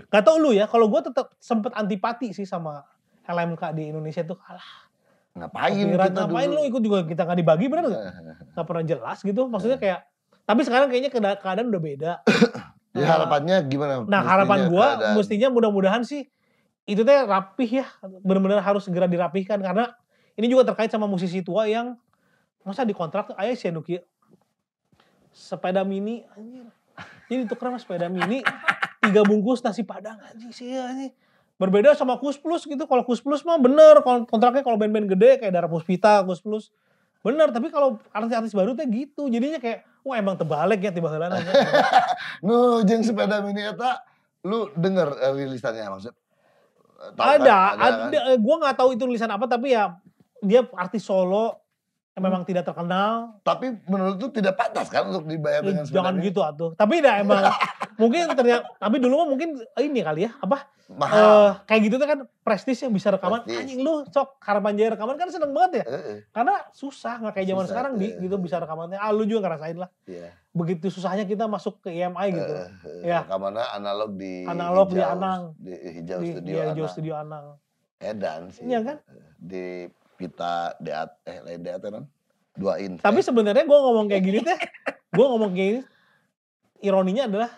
gak tau lu ya, kalau gue tetap sempet antipati sih sama LMK di Indonesia tuh kalah. Ngapain kita ngapain dulu. lu ikut juga kita gak dibagi bener gak? gak pernah jelas gitu. Maksudnya eh. kayak, tapi sekarang kayaknya keadaan udah beda. Jadi ya, nah, harapannya gimana? Nah harapan gue mestinya mudah-mudahan sih itu teh rapih ya benar-benar harus segera dirapihkan karena ini juga terkait sama musisi tua yang masa di tuh ayah si Nuki sepeda mini anjir jadi tuker sama sepeda mini tiga bungkus nasi padang anjir sih ini berbeda sama kus plus gitu kalau kus plus mah bener kontraknya kalau band-band gede kayak Dara Puspita kus plus bener tapi kalau artis-artis baru teh gitu jadinya kayak wah emang tebalik ya tiba tiba nu jeng sepeda mini eta lu denger eh, rilisannya maksud ada, kan? ada, ada kan? Eh, gue nggak tahu itu tulisan apa tapi ya dia artis solo yang memang hmm. tidak terkenal. Tapi menurut tuh tidak pantas kan untuk dibayar eh, dengan Jangan gitu atuh. Tapi tidak emang mungkin ternyata tapi dulu mah mungkin ini kali ya apa? Mahal. Uh, kayak gitu tuh kan prestis yang bisa rekaman. Anjing lu cok harapan jaya rekaman kan seneng banget ya. Uh, uh. Karena susah nggak kayak zaman susah, sekarang uh, eh. di gitu bisa rekamannya. Ah lu juga ngerasain lah. Yeah begitu susahnya kita masuk ke IMI e gitu. Uh, uh, ya. Kamana analog di analog hijau, di Anang. Di hijau di, studio, di iya, hijau Anang. studio Anang. Edan sih. Iya kan? Eh, di pita deat eh lain DAT kan? Dua in. Tapi sebenarnya gue ngomong kayak gini teh, gue ngomong kayak gini, ironinya adalah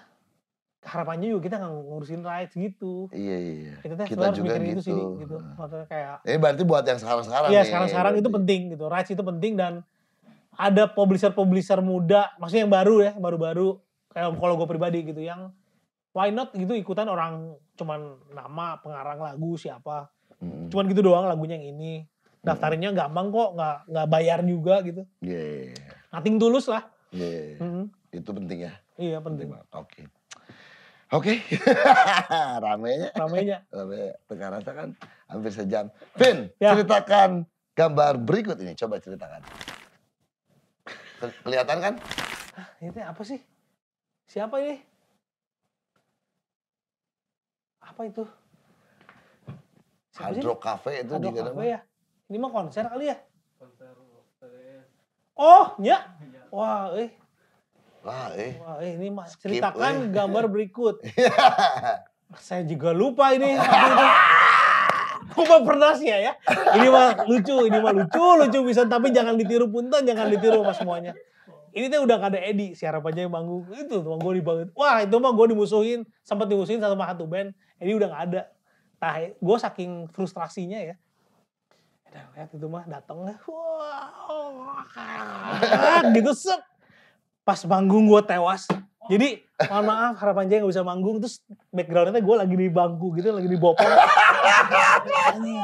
harapannya juga kita nggak ngurusin rights gitu. Iya iya. iya. Kita, teh kita juga gitu. Itu sih, gitu. gitu. Maksudnya kayak. Eh berarti buat yang sekarang-sekarang. Iya sekarang-sekarang itu penting gitu. Rights itu penting dan ada publisher-publisher muda, maksudnya yang baru ya, baru-baru kayak kalau gue pribadi gitu yang why not gitu ikutan orang cuman nama pengarang lagu siapa. Hmm. Cuman gitu doang lagunya yang ini. Daftarinnya hmm. gampang kok, nggak nggak bayar juga gitu. Iya. Yeah, yeah, yeah. Nothing tulus lah. Iya. Yeah, yeah. mm -hmm. Itu penting ya. Iya penting. Oke. Oke, okay. ramenya. Ramenya. Ramenya. Tengah rasa kan hampir sejam. Vin, ya. ceritakan gambar berikut ini. Coba ceritakan. Kelihatan kan? Hah, ini apa sih? Siapa ini? Apa itu? Siapa Hadro Cafe itu Hadro di Cafe ya? Ini mah konser kali ya? Konser Oh, ya. Wah, eh. Wah, eh. Wah, eh ini mah ceritakan eh. gambar berikut. Saya juga lupa ini. pernah sih ya. Ini mah lucu, ini mah lucu, lucu bisa tapi jangan ditiru punten, jangan ditiru mas semuanya. Ini tuh udah gak ada Edi, siapa aja yang manggung. Itu tuh gue banget. Wah itu mah gue dimusuhin, sempat dimusuhin sama satu band. Edi udah gak ada. Nah gue saking frustrasinya ya. Udah itu mah datang. Wah, wow. gitu sep pas manggung gue tewas. Oh. Jadi mohon maaf harapan jaya gak bisa manggung terus backgroundnya gue lagi di bangku gitu lagi di bopong.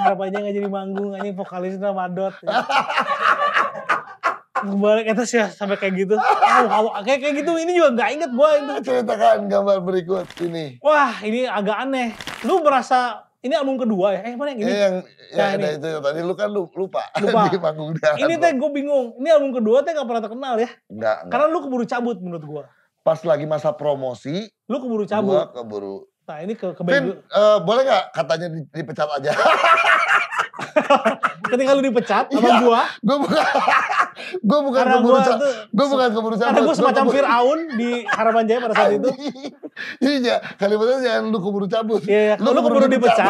harapan jaya gak jadi manggung anjing vokalisnya madot. Ya. Balik kita ya sampai kayak gitu. Oh, kayak kayak gitu ini juga gak inget gue itu. Ceritakan gambar berikut ini. Wah ini agak aneh. Lu merasa ini album kedua ya? Eh mana yang ini? Eh, yang, ya, nah, ya, ini. Nah, itu tadi lu kan lupa, lupa. di panggung dia. Ini teh gue bingung. Ini album kedua teh gak pernah terkenal ya? Enggak, enggak. Karena lu keburu cabut menurut gue. Pas lagi masa promosi, lu keburu cabut. Gua keburu. Nah ini ke, ke uh, boleh gak katanya dipecat aja? Ketika lu dipecat sama iya, gua. Gua bukan gua bukan keburu gua, tuh, gua bukan keburu Karena gua semacam gua Firaun di Harapan Jaya pada saat itu. Iya, iya, kalimatnya jangan lu keburu cabut. Iya, iya. lu, lu keburu, keburu dipecat.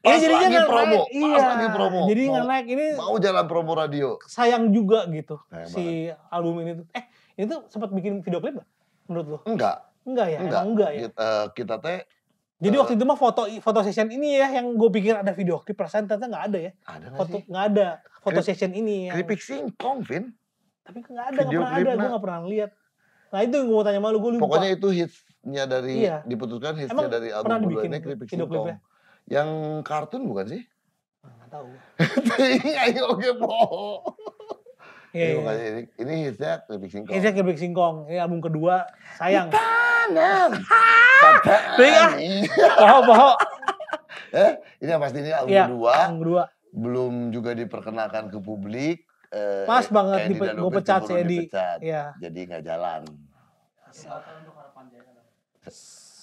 Pas ini jadinya lagi promo, naik, iya. pas lagi promo. Jadi nggak naik ini. Mau jalan promo radio. Sayang juga gitu Sayang si banget. album ini tuh. Eh, itu sempat bikin video klip gak? Menurut lo? Enggak. Enggak ya? Enggak, enggak ya? Kita, eh, kita teh jadi uh, waktu itu mah foto foto session ini ya yang gue pikir ada video klip perasaan ternyata nggak ada ya. Ada gak sih? Nggak ada. Foto Krip, session ini. Yang... Keripik singkong, Vin. Tapi nggak ada, nggak pernah ada. Gue nggak pernah lihat. Nah itu yang gue mau tanya malu, gue lupa. Pokoknya itu hitsnya dari, iya. diputuskan hitsnya dari album kedua ini Keripik Singkong. Yang kartun bukan sih? Nggak tahu. ayo ya, po. Yeah, iya, iya. ini, ini, hitnya keripik singkong. Hitnya keripik singkong. Ini album kedua. Sayang. Kanan. Tanam. Ah. Poho, poho. Eh, ini yang pasti ini album yeah, kedua. Album kedua. Belum juga diperkenalkan ke publik. Eh, Pas banget Di, gue pecat sih Edi. yeah. Jadi nggak jalan. Nah,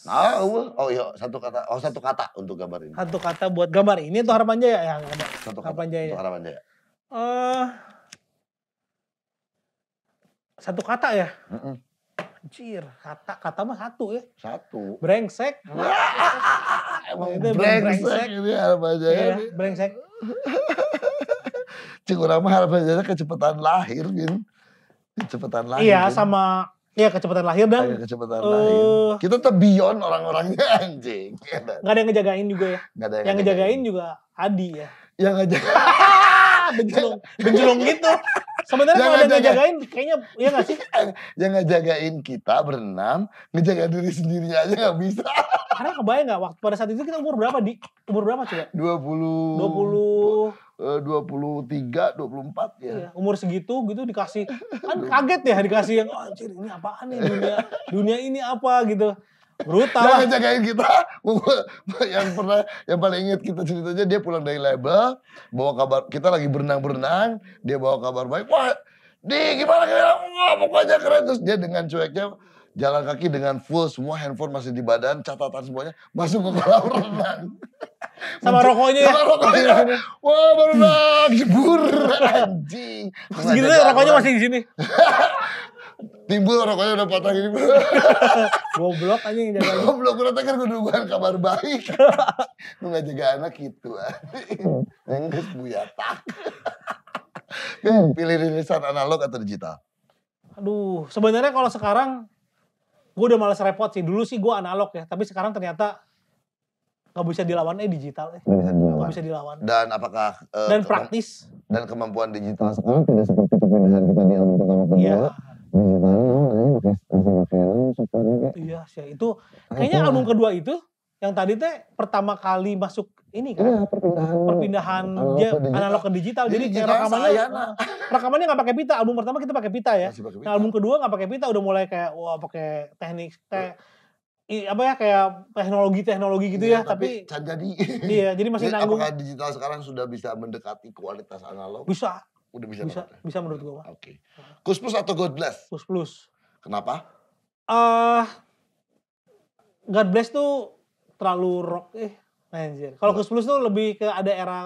nah oh iya satu kata, oh satu kata untuk gambar ini. Satu kata buat gambar ini atau harapan jaya yang ada. Satu kata harapan jaya. Untuk harapan jaya. uh, satu kata ya? Mm-mm. Anjir, kata kata mah satu ya. Satu. Brengsek. Emang brengsek, ini harap aja ya. Brengsek. Cik mah harap aja kecepatan lahir Bin. Kecepatan lahir. Iya sama Iya kecepatan lahir dan iya, kecepatan uh, lahir. Eh, Kita tuh beyond orang-orangnya anjing. Gak ada yang ngejagain juga ya. Gak ada yang, yang ngejagain juga Adi ya. Yang ngejagain benjolong benjolong gitu sebenarnya kalau ada ngejagain kayaknya ya gak sih yang ngejagain kita berenam ngejaga diri sendiri aja nggak bisa karena kebayang gak waktu pada saat itu kita umur berapa di umur berapa coba dua puluh eh, dua puluh tiga dua puluh empat ya iya, umur segitu gitu dikasih kan kaget ya dikasih yang oh, anjir ini apaan nih dunia dunia ini apa gitu brutal jangan jagain kita yang pernah yang paling ingat kita ceritanya dia pulang dari label bawa kabar kita lagi berenang berenang dia bawa kabar baik wah di gimana gimana wah pokoknya keren terus dia dengan cueknya jalan kaki dengan full semua handphone masih di badan catatan semuanya masuk ke kolam renang ya? sama rokoknya sama rokoknya wah berenang jebur anjing terus gitu rokoknya masih di sini timbul rokoknya udah patah gini goblok aja yang jaga goblok berarti kan kabar baik lu nggak jaga anak gitu hmm. nggak buyatak kan pilih rilisan analog atau digital aduh sebenarnya kalau sekarang gue udah males repot sih dulu sih gue analog ya tapi sekarang ternyata gak bisa dilawan eh digital eh nggak bisa dilawan, gak bisa dilawan. dan apakah uh, dan praktis dan kemampuan digital sekarang tidak seperti kepindahan kita di album pertama iya. kedua yeah iya itu kayaknya album kedua itu yang tadi teh pertama kali masuk ini kan iya, perpindahan perpindahan analog dia ke digital. analog ke digital jadi digital rekamannya sayana. rekamannya nggak pakai pita album pertama kita pakai pita ya Nah, album kedua nggak pakai pita udah mulai kayak wah pakai teknik teh I, apa ya kayak teknologi teknologi gitu ya, iya, ya tapi, tapi jadi iya jadi masih jadi nanggung digital sekarang sudah bisa mendekati kualitas analog bisa Udah bisa bisa, menurut ya? bisa menurut gue. Oke. Okay. Kus plus atau God bless? Kus plus. Kenapa? Ah, uh, God bless tuh terlalu rock eh anjir. Kalau Kus plus tuh lebih ke ada era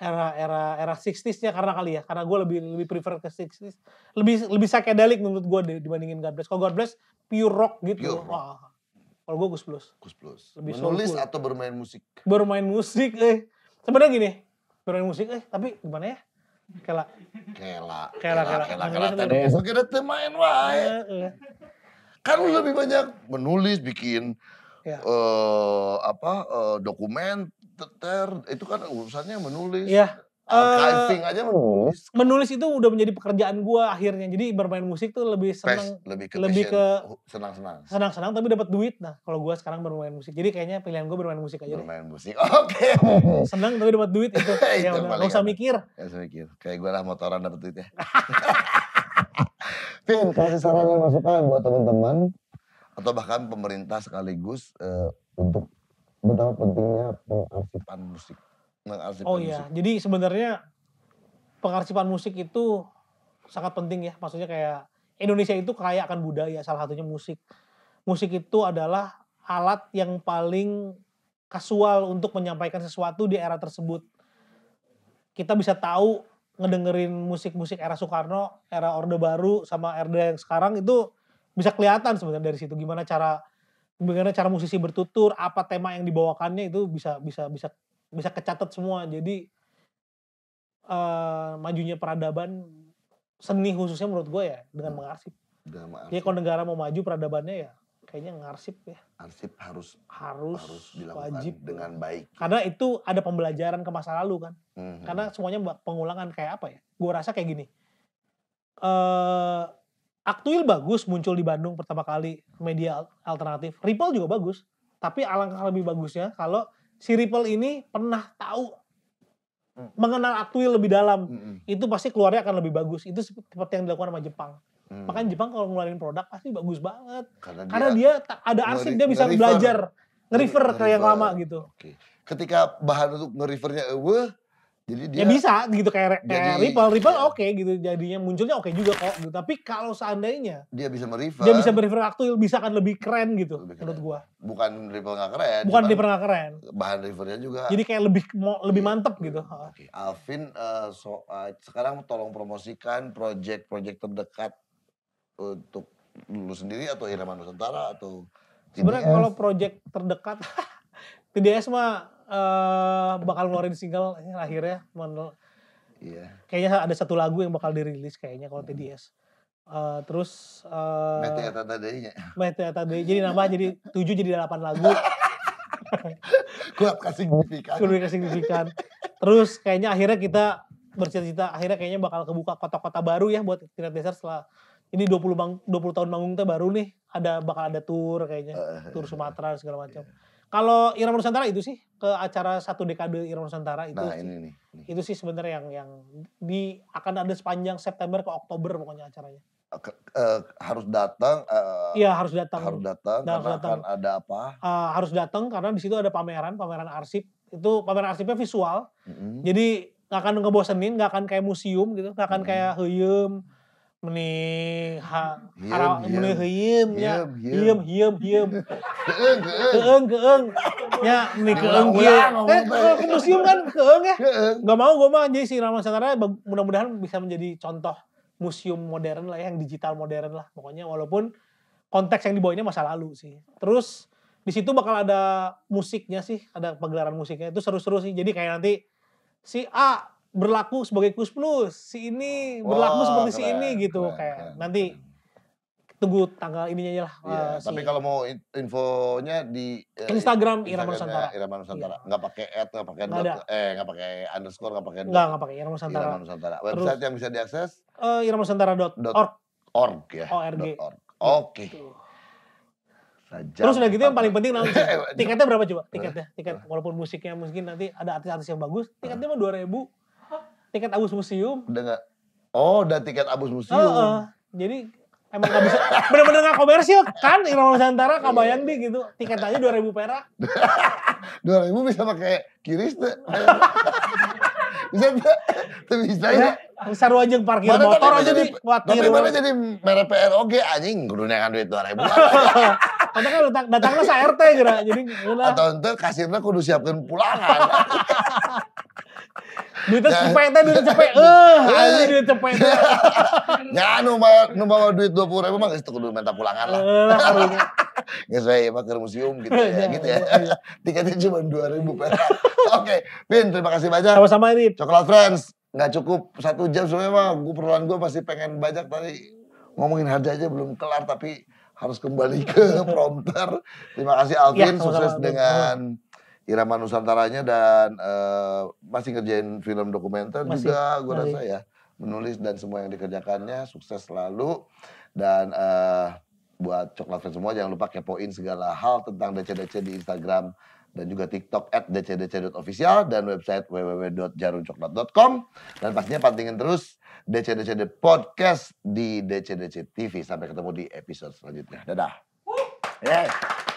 era era era 60 nya karena kali ya karena gua lebih lebih prefer ke 60 lebih lebih psychedelic menurut gua dibandingin God Bless kalau God Bless pure rock gitu pure rock. Wah. kalau gue Gus Plus Gus Plus lebih menulis soulful. atau bermain musik bermain musik eh sebenarnya gini bermain musik eh tapi gimana ya kela kela kela kela kela kela tadi esok kita temain wae eh, eh. kan lu lebih banyak menulis bikin ya. uh, apa dokumen dokumenter itu kan urusannya menulis ya. Archiving uh, aja menulis. Menulis itu udah menjadi pekerjaan gua akhirnya. Jadi bermain musik tuh lebih senang, lebih ke lebih ke senang-senang. Senang-senang tapi dapat duit. Nah kalau gua sekarang bermain musik, jadi kayaknya pilihan gua bermain musik aja. Bermain deh. musik, oke. Okay. senang tapi dapat duit itu. itu ya udah, gak usah mikir. Gak usah mikir. Kayak gua lah motoran dapat duit ya. Pin, kasih saran dan iya. masukan buat teman-teman atau bahkan pemerintah sekaligus uh, untuk betapa pentingnya pengarsipan musik oh iya, jadi sebenarnya pengarsipan musik itu sangat penting ya. Maksudnya kayak Indonesia itu kaya akan budaya, salah satunya musik. Musik itu adalah alat yang paling kasual untuk menyampaikan sesuatu di era tersebut. Kita bisa tahu ngedengerin musik-musik era Soekarno, era Orde Baru, sama era yang sekarang itu bisa kelihatan sebenarnya dari situ gimana cara bagaimana cara musisi bertutur, apa tema yang dibawakannya itu bisa bisa bisa bisa kecatat semua jadi uh, majunya peradaban seni khususnya menurut gue ya dengan mengarsip. ya kalau negara mau maju peradabannya ya kayaknya ngarsip ya. Arsip harus harus, harus dilakukan wajib. dengan baik. Karena itu ada pembelajaran ke masa lalu kan. Mm-hmm. Karena semuanya pengulangan kayak apa ya? Gue rasa kayak gini. uh, Aktuil bagus muncul di Bandung pertama kali media alternatif. Ripple juga bagus, tapi alangkah lebih bagusnya kalau si Ripple ini pernah tahu hmm. mengenal Atui lebih dalam, hmm. itu pasti keluarnya akan lebih bagus. Itu seperti yang dilakukan sama Jepang. Hmm. Makanya Jepang kalau ngeluarin produk pasti bagus banget. Karena, Karena dia, dia ada arsip, dia bisa belajar nge-refer ke yang lama gitu. Okay. Ketika bahan untuk nge-refernya, uh, jadi ya dia ya bisa gitu kayak, kayak Ripple, Ripple iya. oke gitu jadinya munculnya oke okay juga kok. Gitu. Tapi kalau seandainya dia bisa merefer, dia bisa merefer waktu bisa kan lebih keren gitu lebih keren. menurut gua. Bukan Ripple gak keren. Bukan Ripple gak keren. Bahan refernya juga. Jadi kayak lebih mau lebih iya. mantep gitu. Oke, okay. Alvin uh, so, uh, sekarang tolong promosikan project-project terdekat untuk lu sendiri atau Irama Nusantara atau Sebenarnya kalau project terdekat TDS mah uh, bakal ngeluarin single akhirnya menurut Iya. Kayaknya ada satu lagu yang bakal dirilis kayaknya kalau hmm. TDS. Uh, eh, terus uh, Mete nya Mete Jadi nama jadi tujuh jadi delapan lagu. Kuat kasih signifikan. Kuat kasih signifikan. Terus kayaknya akhirnya kita bercita-cita akhirnya kayaknya bakal kebuka kota-kota baru ya buat Tirta Desa setelah ini 20 bang, 20 tahun manggung teh baru nih ada bakal ada tour kayaknya, uh, tour Sumatera segala macam. Yeah. Kalau Irama Nusantara itu sih ke acara satu dekade Irama Nusantara itu. Nah, ini Ini. Itu sih sebenarnya yang yang di akan ada sepanjang September ke Oktober pokoknya acaranya. Eh, ke, eh, harus datang. Eh, iya uh, harus datang. Harus datang. Dan karena harus datang. akan ada apa? Uh, harus datang karena di situ ada pameran, pameran arsip. Itu pameran arsipnya visual. Mm -hmm. Jadi nggak akan ngebosenin, nggak akan kayak museum gitu, nggak akan mm -hmm. kayak heyem meni ha hara meni hiem, hiem, hiem, hiem hiem keeng, keung keung nya meni keung kieu eh ke museum kan keeng ya nggak mau gue mah jadi si Rama Sangkara mudah-mudahan bisa menjadi contoh museum modern lah ya, yang digital modern lah pokoknya walaupun konteks yang dibawanya masa lalu sih terus di situ bakal ada musiknya sih ada pegelaran musiknya itu seru-seru sih jadi kayak nanti si A berlaku sebagai kus plus si ini berlaku Wah, seperti keren, si ini gitu keren, kayak keren, nanti keren. tunggu tanggal ininya aja lah iya, uh, tapi si, kalau mau infonya di Instagram, eh, Instagram Irama Nusantara Irama Nusantara iya. nggak pakai ad nggak pakai dot eh nggak pakai underscore nggak pakai nggak nggak pakai Irama Nusantara Irama Nusantara website Terus, yang bisa diakses uh, dot org org ya org org oke okay. Gitu. Terus udah gitu yang paling penting nanti tiketnya berapa coba? Tiketnya, tiket walaupun musiknya mungkin nanti ada artis-artis yang bagus, tiketnya mah dua ribu tiket abus museum. Udah oh udah tiket abus museum. Uh, uh. Jadi emang gak bisa, bener-bener gak komersil kan Irama Nusantara kabayang iya. deh gitu. Tiket aja ribu perak. Dua ribu bisa pakai kiris tuh. bisa tuh bisa ya. Saru aja parkir mana motor aja di Tapi mana jadi merek PROG anjing gurunya kan duit 2000. Karena kan datangnya saya RT jadi Jadi Atau ntar kasirnya kudu siapkan pulangan. Nah. Eh, duit cepet duit cepet eh duit cepet ya nu bawa duit dua puluh ribu mah itu kudu minta pulangan lah eh, nggak saya mah ke museum gitu ya iya, gitu ya iya, iya. tiketnya cuma dua ribu per oke pin terima kasih banyak sama-sama ini coklat friends nggak cukup satu jam sebenarnya mah gue perluan gue pasti pengen banyak tadi ngomongin harga aja belum kelar tapi harus kembali ke prompter terima kasih Alvin sukses dengan Irama Nusantaranya dan uh, masih ngerjain film dokumenter masih. juga gue rasa ya menulis dan semua yang dikerjakannya sukses selalu dan uh, buat coklat fans semua jangan lupa kepoin segala hal tentang DC-DC di Instagram dan juga TikTok at dcdc.official dan website www.jarumcoklat.com dan pastinya pantingin terus DCDC The Podcast di DCDC TV. Sampai ketemu di episode selanjutnya. Dadah. Yeah.